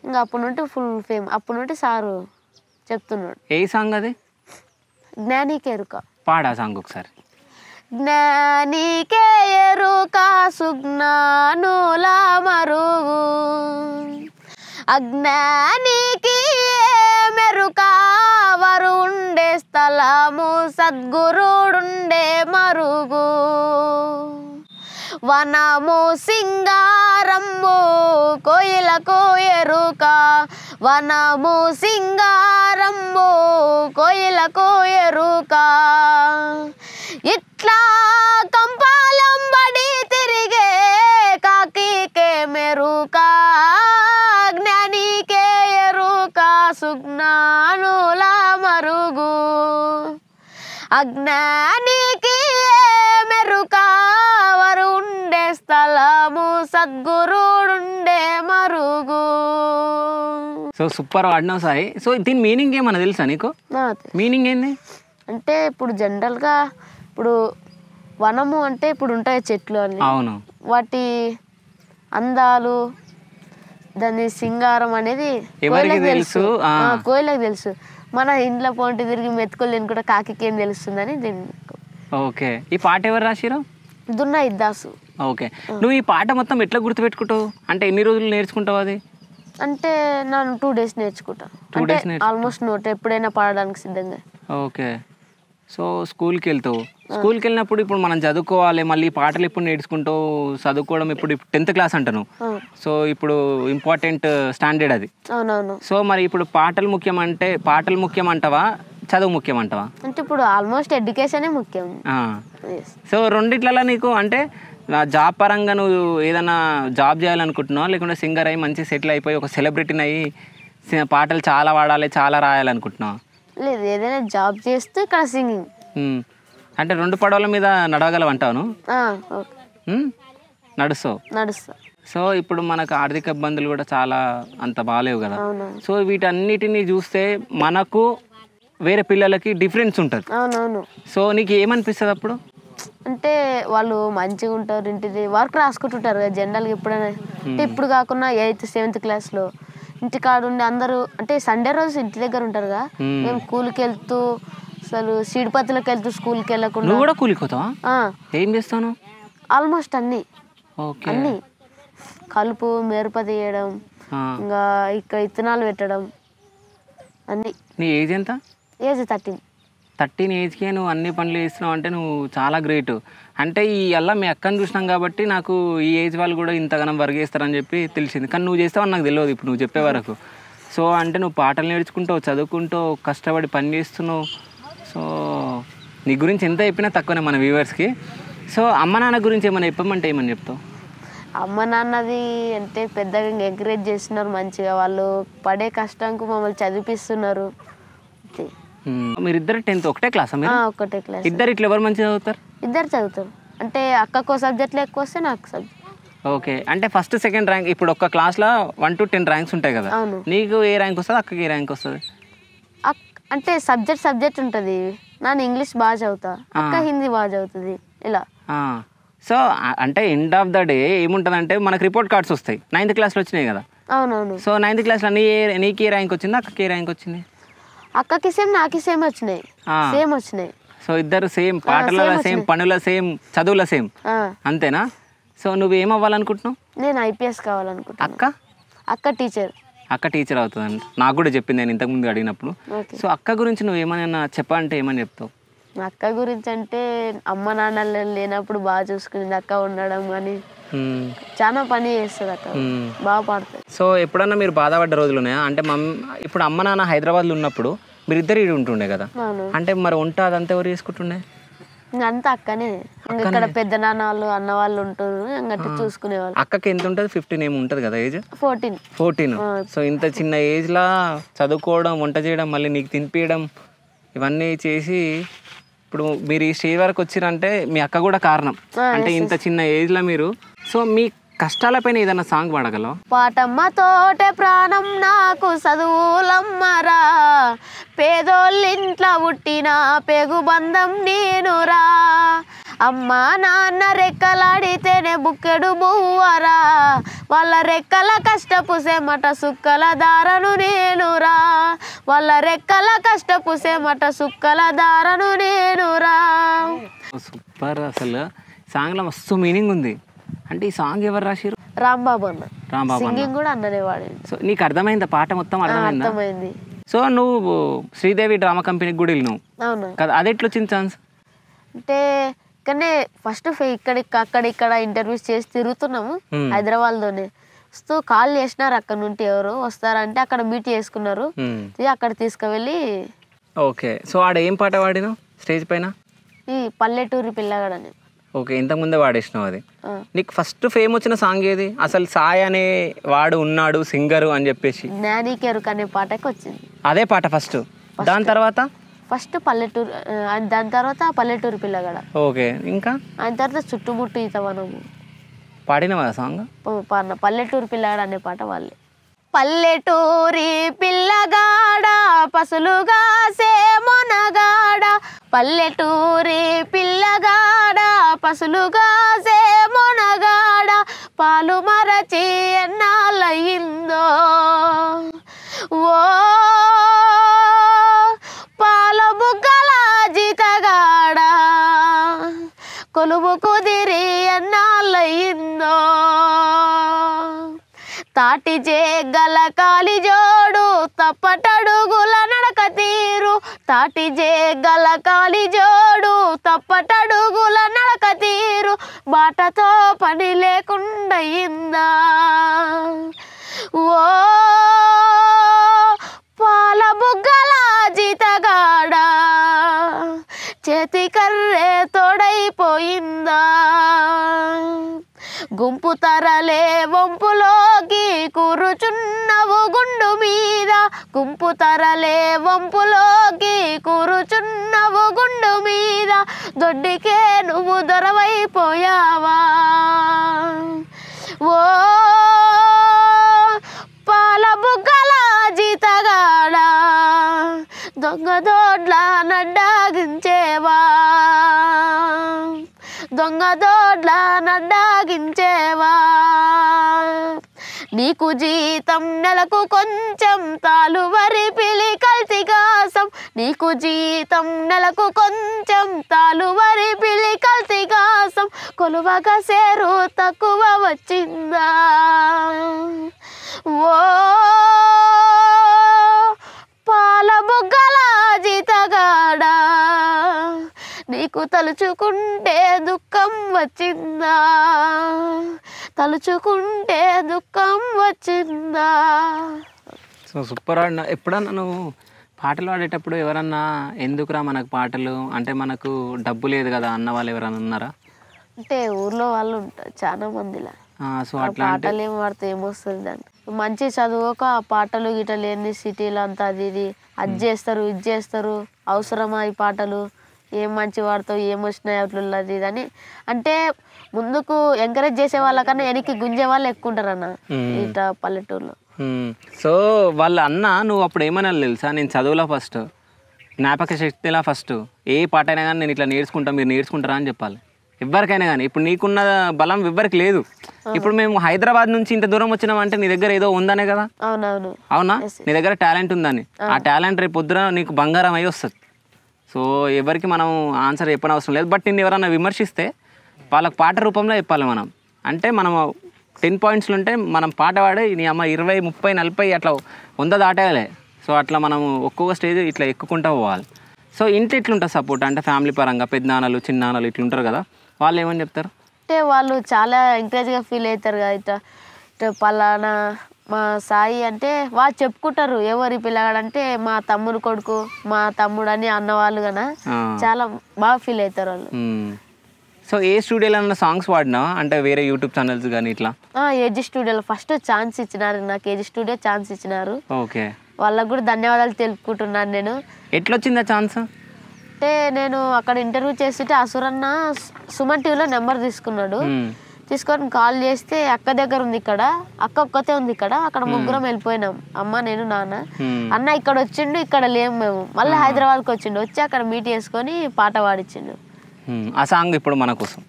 ఇంకా అప్పటి నుండి ఫుల్ ఫేమ్ అప్పటి నుండి సారు చెప్తున్నాడు ఏ సాంగ్ అది జ్ఞాని కేరుక పాడా సాంగ్ ఒకసారి జ్ఞానికే ఎరుక మరువు మరుగు అజ్ఞానికి మెరుకావరు ఉండే స్థలము సద్గురుడుండే మరుగు వనము సింగారము కోయిలకు ఎరుక వనము సింగారము కోయిలకు ఎరుక ఇట్లా కంపాలంబడి తిరిగే కాకికే మెరుకా జ్ఞానికే ఎరుక సుజ్ఞానుల మరుగు అజ్ఞానికి మెరుక వరు ఉండే స్థలము సద్గురుడుండే మరుగు సో సూపర్ ఆడినావు సాయి సో దీని మీనింగ్ ఏమన్నా తెలుసా నీకు మీనింగ్ ఏంది అంటే ఇప్పుడు జనరల్గా ఇప్పుడు వనము అంటే ఇప్పుడు ఉంటాయి చెట్లు అని అవును వాటి అందాలు దాని సింగారం అనేది తెలుసు కోయిలకు తెలుసు మన ఇంట్లో పోటీ తిరిగి మెతుకులు కూడా కాకి ఏం తెలుస్తుందని దీన్ని ఓకే ఈ పాట ఎవరు రాసిరు దున్నా ఇద్దాసు ఓకే నువ్వు ఈ పాట మొత్తం ఎట్లా గుర్తుపెట్టుకుంటావు అంటే ఎన్ని రోజులు నేర్చుకుంటావు అది అంటే నేను టూ డేస్ నేర్చుకుంటా టూ డేస్ ఆల్మోస్ట్ నోట్ ఎప్పుడైనా పాడడానికి సిద్ధంగా ఓకే సో స్కూల్కి వెళ్తావు స్కూల్కి వెళ్ళినప్పుడు ఇప్పుడు మనం చదువుకోవాలి మళ్ళీ పాటలు ఎప్పుడు నేర్చుకుంటూ చదువుకోవడం ఇప్పుడు టెన్త్ క్లాస్ అంటాను సో ఇప్పుడు ఇంపార్టెంట్ స్టాండర్డ్ అది సో మరి ఇప్పుడు పాటలు ముఖ్యం అంటే పాటలు ముఖ్యం అంటవా చదువు ముఖ్యం అంటవా అంటే ఇప్పుడు ఆల్మోస్ట్ ఎడ్యుకేషనే ముఖ్యం సో రెండిట్లలో నీకు అంటే జాబ్ పరంగా నువ్వు ఏదైనా జాబ్ చేయాలనుకుంటున్నావు లేకుంటే సింగర్ అయ్యి మంచి సెటిల్ అయిపోయి ఒక సెలబ్రిటీని అయ్యి పాటలు చాలా పాడాలి చాలా రాయాలనుకుంటున్నావు లేదు ఏదైనా జాబ్ చేస్తే ఇక్కడ సింగింగ్ అంటే రెండు పడవల మీద నడవగలవు అంటాను నడుస్తావు నడుస్తా సో ఇప్పుడు మనకు ఆర్థిక ఇబ్బందులు కూడా చాలా అంత బాగాలేవు కదా సో వీటన్నిటిని చూస్తే మనకు వేరే పిల్లలకి డిఫరెన్స్ ఉంటుంది అవునవును సో నీకు ఏమనిపిస్తుంది అప్పుడు అంటే వాళ్ళు మంచిగా ఉంటారు ఇంటిది వర్క్ రాసుకుంటుంటారు కదా జనరల్గా ఎప్పుడైనా అంటే ఇప్పుడు కాకుండా ఎయిత్ సెవెంత్ క్లాస్లో ఇంటికాడు ఉండి అందరూ అంటే సండే రోజు ఇంటి దగ్గర ఉంటారుగా మేము కూలికి వెళ్తూ అసలు సీడిపత్తులకు వెళ్తూ స్కూల్కి వెళ్ళకుండా నువ్వు కూడా కూలికి పోతావా ఏం చేస్తాను ఆల్మోస్ట్ అన్ని అన్ని కలుపు మెరుప తీయడం ఇంకా ఇక్కడ ఇత్తనాలు పెట్టడం అన్ని నీ ఏజ్ ఎంత ఏజ్ థర్టీన్ థర్టీన్ ఏజ్కే నువ్వు అన్ని పనులు చేస్తున్నావు అంటే నువ్వు చాలా గ్రేట్ అంటే ఈ అల్లా మీ అక్కను చూసినాం కాబట్టి నాకు ఈ ఏజ్ వాళ్ళు కూడా ఇంతగానం వర్క్ చేస్తారని చెప్పి తెలిసింది కానీ నువ్వు చేస్తావని నాకు తెలియదు ఇప్పుడు నువ్వు చెప్పే వరకు సో అంటే నువ్వు పాటలు నేర్చుకుంటావు చదువుకుంటావు కష్టపడి పని చేస్తున్నావు సో నీ గురించి ఎంత చెప్పినా తక్కువనే మన వ్యూవర్స్కి సో అమ్మ నాన్న గురించి ఏమైనా చెప్పమంటే ఏమని చెప్తావు అమ్మ నాన్నది అంటే పెద్దగా ఎంకరేజ్ చేస్తున్నారు మంచిగా వాళ్ళు పడే కష్టంకు మమ్మల్ని చదివిపిస్తున్నారు మీరిద్దరు టెన్త్ ఒకటే క్లాస్ ఒకటే క్లాస్ ఇద్దరు ఇట్లా ఎవరు మంచిగా చదువుతారు ఇద్దరు చదువుతారు అంటే అక్కకో సబ్జెక్ట్లో ఎక్కువ వస్తే నాకు సబ్జెక్ట్ ఓకే అంటే ఫస్ట్ సెకండ్ ర్యాంక్ ఇప్పుడు ఒక క్లాస్లో వన్ టు టెన్ ర్యాంక్స్ ఉంటాయి కదా నీకు ఏ ర్యాంక్ వస్తుంది అక్కకి ఏ ర్యాంక్ వస్తుంది అంటే సబ్జెక్ట్ సబ్జెక్ట్ ఉంటుంది నాన్న ఇంగ్లీష్ బాగా చదువుతా అక్క హిందీ బాగా చదువుతుంది ఇలా సో అంటే ఎండ్ ఆఫ్ ద డే ఏముంటుంది అంటే మనకు రిపోర్ట్ కార్డ్స్ వస్తాయి నైన్త్ క్లాస్లో వచ్చినాయి కదా అవునవును సో నైన్త్ క్లాస్లో నీ నీకే ర్యాంక్ వచ్చింది అక్కకి ఏ ర్యాంక్ వచ్చింది అక్కకి సేమ్ నాకి సేమ్ వచ్చినాయి సేమ్ వచ్చినాయి సో ఇద్దరు సేమ్ పాటల సేమ్ పనుల సేమ్ చదువుల సేమ్ అంతేనా సో నువ్వు ఏమవ్వాలనుకుంటున్నావు నేను ఐపీఎస్ కావాలనుకుంటున్నా అక్క అక్క టీచర్ అక్క టీచర్ అవుతుంది అంట నాకు కూడా చెప్పింది నేను ఇంతకు ముందు అడిగినప్పుడు సో అక్క గురించి నువ్వు ఏమైనా చెప్పాలంటే ఏమని చెప్తావు అక్క గురించి అంటే అమ్మ నాన్నలు లేనప్పుడు బాగా చూసుకునేది అక్క ఉండడం కానీ చాలా పని చేస్తుంది అక్క బాగా పాడుతుంది సో ఎప్పుడన్నా మీరు బాధపడ్డ రోజులు ఉన్నాయా అంటే మమ్మీ ఇప్పుడు అమ్మ నాన్న హైదరాబాద్లో ఉన్నప్పుడు మీరిద్దరు ఇడి ఉంటుండే కదా అంటే మరి వంట అదంతా ఎవరు చేసుకుంటుండే అంతా అక్కనే ఇక్కడ పెద్ద నాన్న వాళ్ళు అన్న వాళ్ళు ఉంటారు అట్లా చూసుకునే వాళ్ళు అక్కకి ఎంత ఉంటుంది ఫిఫ్టీన్ ఏమి ఉంటుంది కదా ఏజ్ ఫోర్టీన్ ఫోర్టీన్ సో ఇంత చిన్న ఏజ్ లా చదువుకోవడం వంట చేయడం మళ్ళీ నీకు తినిపించడం ఇవన్నీ చేసి ఇప్పుడు మీరు ఈ స్టేజ్ వరకు వచ్చిరంటే మీ అక్క కూడా కారణం అంటే ఇంత చిన్న ఏజ్ లా మీరు సో మీ కష్టాలపైన ఏదైనా సాంగ్ పాడగలవు పాటమ్మ తోటే ప్రాణం నాకు చదువులమ్మరా పేదోళ్ళింట్ల పుట్టిన బంధం నేనురా అమ్మ నాన్న రెక్కలాడితేనే బుక్కెడు బువ్వరా వాళ్ళ రెక్కల కష్టపు సేమట సుక్కల దారను నేనురా వాళ్ళ రెక్కల కష్టపు సేమట సుక్కల దారను నేనురా సూపర్ అసలు సాంగ్లో మస్తు మీనింగ్ ఉంది అంటే ఈ సాంగ్ ఎవరు రాసిరు రాంబాబు అన్న రాంబాబు సింగింగ్ కూడా అన్ననే వాడండి సో నీకు అర్థమైంది పాట మొత్తం అర్థమైందా అర్థమైంది సో నువ్వు శ్రీదేవి డ్రామా కంపెనీకి కూడా వెళ్ళినావు అవును కదా అది ఎట్లా వచ్చింది ఛాన్స్ అంటే కానీ ఫస్ట్ ఇక్కడ అక్కడ ఇక్కడ ఇంటర్వ్యూస్ చేసి తిరుగుతున్నాము హైదరాబాద్లోనే వస్తూ కాల్ చేసినారు అక్కడ నుండి ఎవరు వస్తారంటే అక్కడ మీట్ చేసుకున్నారు అక్కడ తీసుకువెళ్ళి ఓకే సో ఆడ ఏం పాట పాడినావు స్టేజ్ పైన ఈ పల్లెటూరి పిల్లగాడని ఓకే ఇంతకుముందే వాడేసినావు అది నీకు ఫస్ట్ ఫేమ్ వచ్చిన సాంగ్ ఏది అసలు సాయ్ అనే వాడు ఉన్నాడు సింగర్ అని చెప్పేసి అనే పాటకి వచ్చింది అదే పాట ఫస్ట్ దాని తర్వాత ఫస్ట్ పల్లెటూరు దాని తర్వాత పల్లెటూరు పిల్లగడ ఓకే ఇంకా ఆయన తర్వాత చుట్టుముట్టు ఈత మనము పాడినవా సాంగ్ పల్లెటూరు పిల్లగాడు అనే పాట వాళ్ళే పల్లెటూరి పిల్లగాడ సే మొనగాడ పల్లెటూరి పిల్లగాడ పసులుగాసే మొనగాడ పాలు మరచి ఎన్నాళ్ళయిందో ఓ తాటి చేగల జోడు తప్పటడుగుల నడక తీరు తాటి చేగల జోడు తప్పటడుగుల నడక తీరు బాటతో పని లేకుండా అయిందా ఓ పాల బుగ్గల జీతగాడా చేతి కర్రే తోడైపోయిందా గుంపు తరలే వంపులోకి కూరుచున్నవు గుండు మీద గుంపు తరలే వంపులోకి కూరుచున్నవు గుండు మీద దొడ్డికే నువ్వు దొరవైపోయావా ఓ పాలబుగ్గల జీతగాడా దొంగ దొడ్ల నడ్డాగించేవా దొంగ దోడ్ల నడ్డాగించేవా నీకు జీతం నెలకు కొంచెం తాలు వరి పిలి కల్తిగాసం నీకు జీతం నెలకు కొంచెం తాలు వరి పిలి కల్తిగాసం కొలువగా సేరు తక్కువ వచ్చిందా ఓ పాల బుగ్గలా జీతగాడా నీకు తలుచుకుంటే దుఃఖం వచ్చిందా తలుచుకుంటే దుఃఖం వచ్చిందా సో సూపర్ ఆడిన ఎప్పుడన్నా నువ్వు పాటలు పాడేటప్పుడు ఎవరన్నా ఎందుకురా మనకు పాటలు అంటే మనకు డబ్బు లేదు కదా అన్న వాళ్ళు ఎవరన్నా ఉన్నారా అంటే ఊర్లో వాళ్ళు ఉంటారు చాలా మందిలా సో అట్లా పాటలు ఏం పడితే ఏమొస్తుంది దాన్ని మంచి చదువుక పాటలు గిటలు ఏంది సిటీలు అంతా అది ఇది అది చేస్తారు ఇది చేస్తారు అవసరమా ఈ పాటలు ఏం మంచి వాడతావు ఏం వచ్చినాయి అట్లున్నది అని అంటే ముందుకు ఎంకరేజ్ చేసే వాళ్ళకన్నా వెనక్కి గుంజే వాళ్ళు ఎక్కువ ఉంటారు అన్న ఇట్లా పల్లెటూరులో సో వాళ్ళ అన్న నువ్వు అప్పుడు ఏమన్నా తెలుసా నేను చదువులా ఫస్ట్ జ్ఞాపక శక్తిలా ఫస్ట్ ఏ పాట అయినా కానీ నేను ఇట్లా నేర్చుకుంటా మీరు నేర్చుకుంటారా అని చెప్పాలి ఎవరికైనా కానీ ఇప్పుడు నీకున్న బలం ఎవ్వరికి లేదు ఇప్పుడు మేము హైదరాబాద్ నుంచి ఇంత దూరం వచ్చినామంటే నీ దగ్గర ఏదో ఉందనే కదా అవునా నీ దగ్గర టాలెంట్ ఉందని ఆ టాలెంట్ రేపు పొద్దున నీకు బంగారం అయి వస్తుంది సో ఎవరికి మనం ఆన్సర్ చెప్పనవసరం లేదు బట్ నేను ఎవరైనా విమర్శిస్తే వాళ్ళకి పాట రూపంలో చెప్పాలి మనం అంటే మనం టెన్ పాయింట్స్లు ఉంటే మనం పాట పాడే నీ అమ్మ ఇరవై ముప్పై నలభై అట్లా వంద దాటేయాలి సో అట్లా మనం ఒక్కొక్క స్టేజ్ ఇట్లా ఎక్కుకుంటూ పోవాలి సో ఇంట్లో ఇట్లుంటుంది సపోర్ట్ అంటే ఫ్యామిలీ పరంగా పెద్దనాన్నలు చిన్నాన్నలు ఇట్లుంటారు కదా వాళ్ళు ఏమని చెప్తారు అంటే వాళ్ళు చాలా ఎంకరేజ్గా ఫీల్ అవుతారు కదా ఇట్లా పలానా మా సాయి అంటే వాళ్ళు చెప్పుకుంటారు ఎవరి పిల్లగాడంటే మా తమ్ముడు కొడుకు మా తమ్ముడు అని అన్నవాళ్ళు కదా చాలా బాగా ఫీల్ అవుతారు వాళ్ళు సో ఏ స్టూడియోలో సాంగ్స్ వాడినా అంటే వేరే యూట్యూబ్ ఛానల్స్ కానీ ఇట్లా ఏజీ స్టూడియోలో ఫస్ట్ ఛాన్స్ ఇచ్చినారు నాకు ఏజీ స్టూడియో ఛాన్స్ ఇచ్చినారు ఓకే వాళ్ళకు కూడా ధన్యవాదాలు తెలుపుకుంటున్నాను నేను ఎట్లా వచ్చిందా ఛాన్స్ అంటే నేను అక్కడ ఇంటర్వ్యూ చేసి అసురన్న సుమన్ టీవీలో నెంబర్ తీసుకున్నాడు తీసుకొని కాల్ చేస్తే అక్క దగ్గర ఉంది ఇక్కడ అక్క ఒక్కతే ఉంది ఇక్కడ అక్కడ ముగ్గురం వెళ్ళిపోయినాం అమ్మ నేను నాన్న అన్న ఇక్కడ వచ్చిండు ఇక్కడ లేము మేము మళ్ళీ హైదరాబాద్కి వచ్చిండు వచ్చి అక్కడ మీట్ చేసుకొని పాట పాడిచ్చిండు ఆ సాంగ్ ఇప్పుడు మన కోసం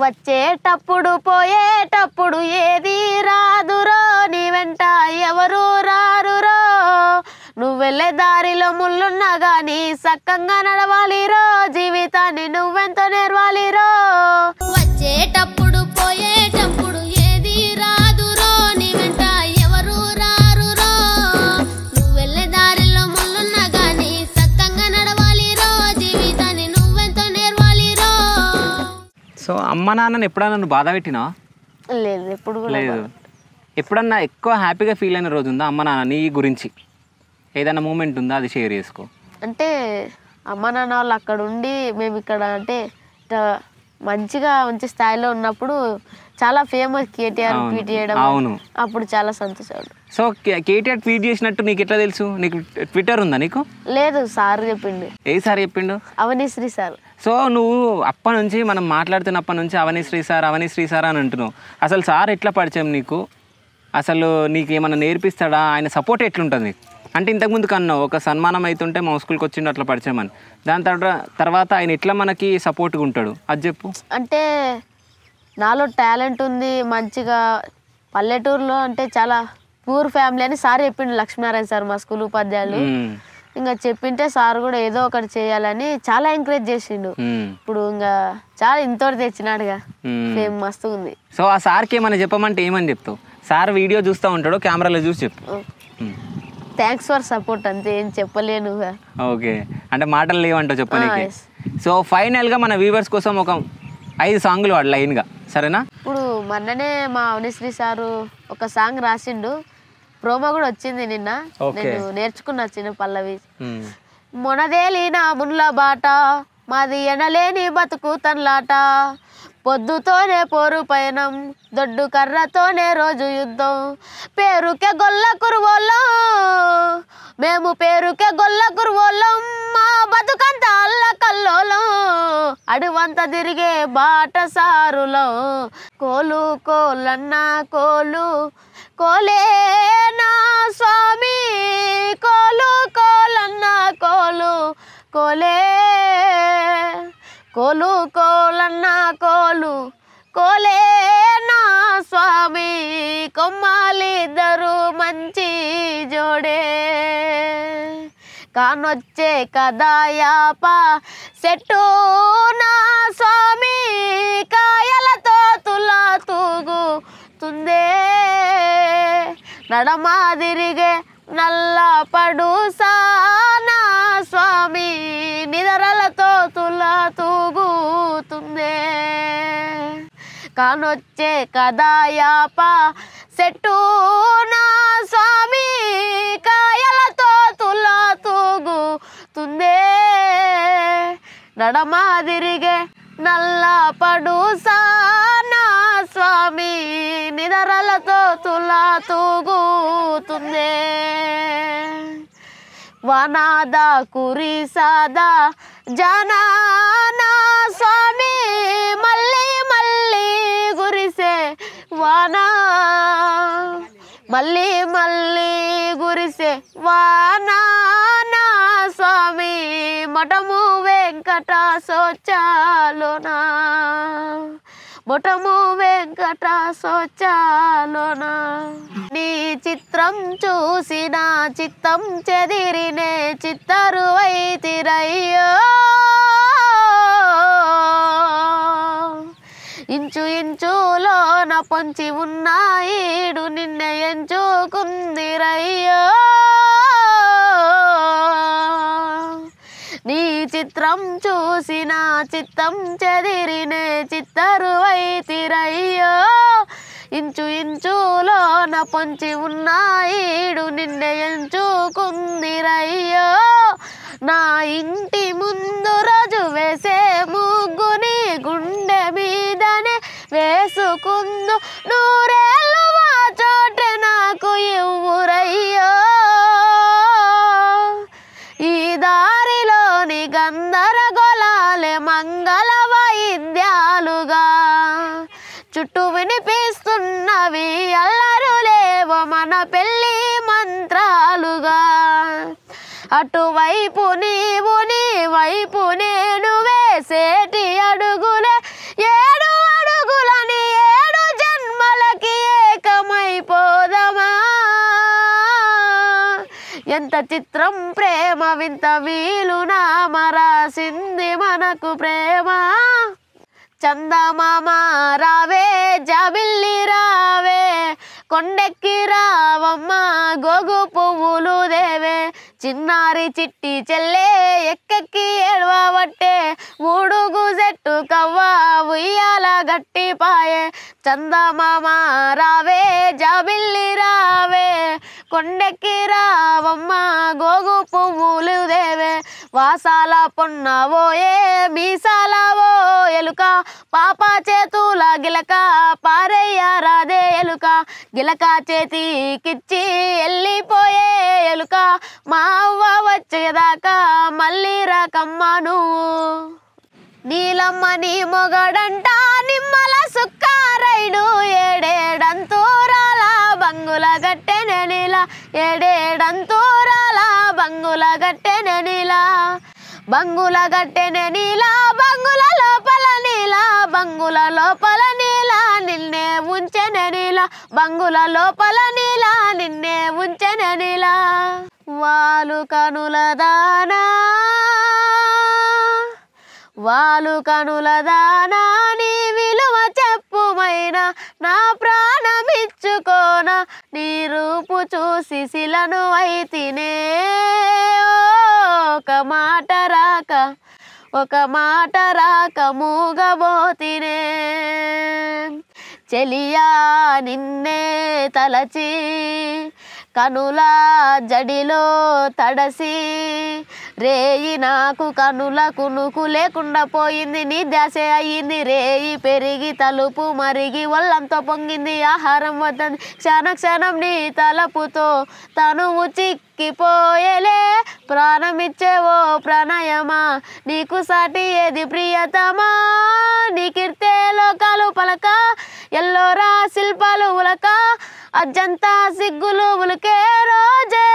వచ్చేటప్పుడు పోయేటప్పుడు ఏది రాదురో నీ వెంట ఎవరు రారురో నువ్వు వెళ్ళే దారిలో ముళ్ళున్నా కానీ సక్కంగా నడవాలిరో జీవితాన్ని నువ్వెంతో నేర్వాలిరో వచ్చేటప్పుడు పోయే సో అమ్మ నాన్నని ఎప్పుడన్నా నువ్వు బాధ పెట్టినా లేదు ఎప్పుడు కూడా లేదు ఎప్పుడన్నా ఎక్కువ హ్యాపీగా ఫీల్ అయిన రోజు ఉందా అమ్మ నాన్న నీ గురించి ఏదైనా మూమెంట్ ఉందా అది షేర్ చేసుకో అంటే అమ్మ నాన్న వాళ్ళు అక్కడ ఉండి మేము ఇక్కడ అంటే మంచిగా మంచి స్థాయిలో ఉన్నప్పుడు చాలా ఫేమస్ కేటీఆర్ ట్వీట్ చేయడం అవును అప్పుడు చాలా సంతోషం సో కేటీఆర్ ట్వీట్ చేసినట్టు నీకు ఎట్లా తెలుసు నీకు ట్విట్టర్ ఉందా నీకు లేదు సార్ చెప్పిండు ఏ సార్ చెప్పిండు అవనీశ్రీ సార్ సో నువ్వు అప్పటి నుంచి మనం మాట్లాడుతున్నప్పటి నుంచి అవని శ్రీ సార్ అవని శ్రీ సార్ అని అంటున్నావు అసలు సార్ ఎట్లా పరిచయం నీకు అసలు నీకు ఏమైనా నేర్పిస్తాడా ఆయన సపోర్ట్ ఎట్లుంటుంది నీకు అంటే ఇంతకుముందు కన్నా ఒక సన్మానం అవుతుంటే మా స్కూల్కి వచ్చిండు అట్లా పరిచయమని దాని తర్వాత తర్వాత ఆయన ఎట్లా మనకి సపోర్ట్గా ఉంటాడు అది చెప్పు అంటే నాలో టాలెంట్ ఉంది మంచిగా పల్లెటూరులో అంటే చాలా పూర్ ఫ్యామిలీ అని సార్ చెప్పిండు లక్ష్మీనారాయణ సార్ మా స్కూల్ ఉపాధ్యాయులు ఇంకా చెప్పింటే సార్ కూడా ఏదో ఒకటి చేయాలని చాలా ఎంకరేజ్ చేసిండు ఇప్పుడు ఇంకా చాలా ఇంతవరకు తెచ్చినాడుగా ఫేమ్ మస్తు ఉంది సో ఆ కి ఏమైనా చెప్పమంటే ఏమని చెప్తావు సార్ వీడియో చూస్తూ ఉంటాడు కెమెరాలో చూసి చెప్పు థ్యాంక్స్ ఫర్ సపోర్ట్ అంతే ఏం చెప్పలేను ఓకే అంటే మాటలు లేవంటో చెప్పడానికి సో ఫైనల్గా మన వ్యూవర్స్ కోసం ఒక ఐదు సాంగ్లు వాడు లైన్గా సరేనా ఇప్పుడు మొన్ననే మా అవనిశ్రీ సారు ఒక సాంగ్ రాసిండు ప్రోమో కూడా వచ్చింది నిన్న నేను నేర్చుకున్నా చిన్న పల్లవి నా మున్ల బాట మాది ఎనలేని బతుకు తన్లాట పొద్దుతోనే పోరు పయనం దొడ్డు కర్రతోనే రోజు యుద్ధం పేరుకే గొల్ల కురువోళ్ళం మేము పేరుకే గొల్ల కురువోళ్ళం మా బతుకంత అల్ల కల్లోలం అడువంత తిరిగే బాట సారులం కోలు కోలన్నా కోలు కొలేనా స్వామి కోలు కోలన్న కోలు కోలే కోలు కోలన్న కోలు కొలేనా నా స్వామి కొమ్మాలిద్దరు మంచి జోడే కానొచ్చే కదా కదాయాప చెట్టు నా స్వామి కాయలతో తులా తూగు చేస్తుందే నడమాదిరిగే నల్ల పడుసానా స్వామి నిదరలతో తులా తూగుతుందే కానొచ్చే కదాయాప సెట్టు నా స్వామి కాయలతో తులా తూగుతుందే నడమాదిరిగే నల్ల పడుసా స్వామి నిదరలతో తులా తూగుతుందే వనాద సాదా జనానా స్వామి మళ్ళీ మళ్ళీ గురిసే వానా మళ్ళీ మళ్ళీ గురిసే వానా స్వామి మఠము వెంకట నా బొటము వెంకట సోచాలోనా నీ చిత్రం చూసిన చిత్తం చెదిరినే చిత్తరువైతిరయ్యో ఇంచు ఇంచులోన పొంచి ఉన్నాయిడు నిన్న ఎంచుకుందిరయ్యో చిత్రం చూసిన చిత్తం చెదిరినే చిత్తరువై తిరయ్యో ఇంచు ఇంచులోన పొంచి ఉన్నాయిడు నిన్నే ఎంచుకుందిరయ్యో నా ఇంటి ముందు రోజు వేసే ముగ్గుని గుండె మీదనే వేసుకుందు నూరేళ్ళు మా చోట నాకు ఇవ్వురై అటువైపు నీవు నీ వైపు నేను వేసేటి అడుగులే ఏడు అడుగులని ఏడు జన్మలకి ఏకమైపోదమా ఎంత చిత్రం ప్రేమ వింత వీలునా మరాసింది మనకు ప్రేమ చందమామ రావే జాబిల్లి రావే కొండెక్కి రావమ్మ గోగు పువ్వులు దేవే చిన్నారి చిట్టి చెల్లే ఎక్కకి ఏడవబట్టే మూడుగు జట్టు కవ్వ ఉయ్యాల గట్టి పాయే చందమామ రావే జాబిల్లి రావే కొండెక్కి రావమ్మ గోగు పువ్వులు దేవే వాసాల పొన్నవోయే ఓ ఎలుక పాప చేతుల గిలక పారయ్యారాదే ఎలుక గిలక చేతికిచ్చి వెళ్ళిపోయే ఎలుక మా అవ్వ వచ్చేదాకా మళ్ళీ రాకమ్మా నువ్వు నీలమ్మ నీ మొగడంట నిమ్మల సుక్కారైడు ఏడేడంతో బంగుల గట్టెన నీలా ఏడేడంతోరాలా బంగుల గట్టెన నీలా బంగుల గట్టెన నీలా బంగుల లోపల నీలా బంగుల లోపల నీలా నిన్నే ఉంచెన నీలా బంగుల లోపల నీలా నిన్నే ఉంచెన నీలా వాలు కనుల దానా వాలు కనుల నీ విలువ చెప్పుమైనా నా ప్రాణమిచ్చుకోన నీ రూపు చూసి శిలను అయితేనే ఒక మాట రాక ఒక మాట రాక మూగబోతినే చెలియా నిన్నే తలచి కనులా జడిలో తడసి రేయి నాకు కనుల కునుకు లేకుండా పోయింది నీ దశ అయ్యింది రేయి పెరిగి తలుపు మరిగి వల్లంతో పొంగింది ఆహారం వద్దంది క్షణ క్షణం నీ తలపుతో తను చిక్కిపోయేలే ప్రాణమిచ్చే ఓ ప్రణయమా నీకు సాటి ఏది ప్రియతమా నీ కీర్తే లోకాలు పలక ఎల్లోరా శిల్పాలు ఉలక అజంతా సిగ్గులు ఉలికే రోజే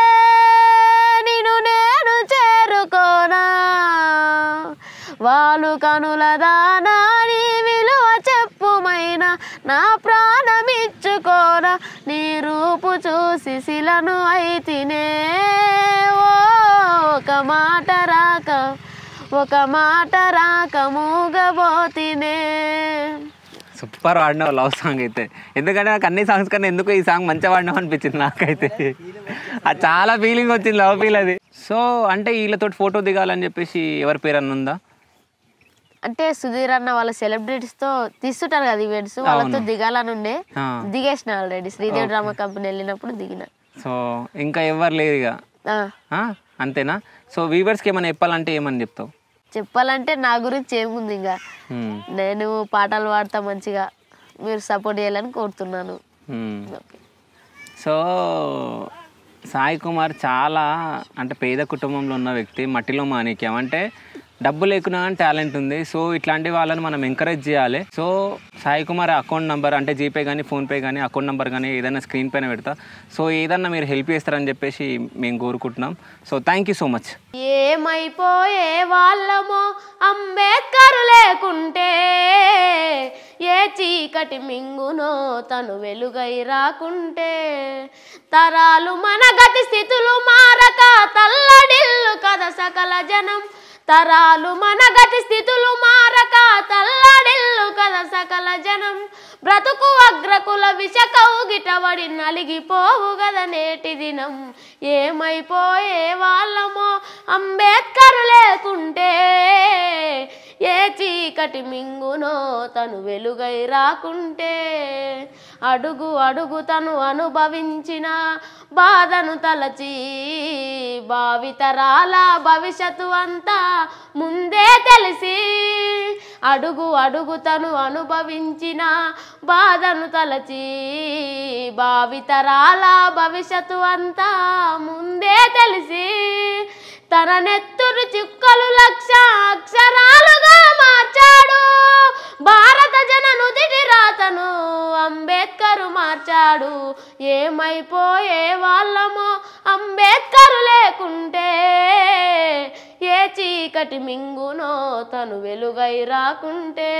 నేను నేను చేరు కోరుకోనా వాళ్ళు కనుల దానాని విలువ చెప్పుమైనా నా ప్రాణమిచ్చుకోనా నీ రూపు చూసి శిలను అయితేనే ఒక మాట రాక ఒక మాట రాక మూగబోతినే సూపర్ వాడినావు లవ్ సాంగ్ అయితే ఎందుకంటే నాకు అన్ని సాంగ్స్ కన్నా ఎందుకు ఈ సాంగ్ మంచిగా వాడినావు అనిపించింది నాకైతే అది చాలా ఫీలింగ్ వచ్చింది లవ్ ఫీల్ అది సో అంటే వీళ్ళతో ఫోటో దిగాలని చెప్పేసి ఎవరి పేరు అన్న ఉందా అంటే సుధీర్ అన్న వాళ్ళ సెలబ్రిటీస్ తో తీస్తుంటారు కదా ఈవెంట్స్ వాళ్ళతో దిగాలని ఉండే దిగేసిన ఆల్రెడీ శ్రీదేవి డ్రామా కంపెనీ వెళ్ళినప్పుడు దిగిన సో ఇంకా ఎవరు లేదు ఇక అంతేనా సో వీవర్స్కి ఏమైనా చెప్పాలంటే ఏమని చెప్తావు చెప్పాలంటే నా గురించి ఏముంది ఇంకా నేను పాటలు పాడతా మంచిగా మీరు సపోర్ట్ చేయాలని కోరుతున్నాను సో సాయి కుమార్ చాలా అంటే పేద కుటుంబంలో ఉన్న వ్యక్తి మట్టిలో మాణిక్యం అంటే డబ్బు లేకున్నా టాలెంట్ ఉంది సో ఇట్లాంటి వాళ్ళని మనం ఎంకరేజ్ చేయాలి so Sai Kumar account number అంటే జీపే కానీ ఫోన్పే కానీ అకౌంట్ నెంబర్ కానీ ఏదైనా స్క్రీన్ పైన పెడతా సో ఏదన్నా మీరు హెల్ప్ చేస్తారని చెప్పేసి మేము కోరుకుంటున్నాం so thank you so much ఏమైపోయే వాళ్ళమో అంబేద్కర్ లేకుంటే ఏ చీకటి మింగునో తను వెలుగై రాకుంటే తరాలు మన గతి స్థితులు మారక తల్లడిల్లు కథ సకల జనం తరాలు మన గతి స్థితులు మారక తల్లడిల్లు కద సకల జనం బ్రతుకు అగ్రకుల విషకవు గిటబడి నలిగిపోవు గద నేటి దినం ఏమైపోయే వాళ్ళమో అంబేద్కర్ లేకుంటే ఏ చీకటి మింగునో తను వెలుగై రాకుంటే అడుగు అడుగు తను అనుభవించిన బాధను తలచి భావితరాల భవిష్యత్తు అంతా ముందే తెలిసి అడుగు అడుగుతను అనుభవించిన బాధను తలచి భావితరాల భవిష్యత్తు అంతా ముందే తెలిసి తన నెత్తురు చుక్కలు లక్ష అక్షరాలుగా మార్చాడు భారత జన నుదిటి రాతను అంబేద్కరు మార్చాడు ఏమైపోయే వాళ్ళమో అంబేద్కరు లేకుంటే ఏ చీకటి మింగునో తను వెలుగై రాకుంటే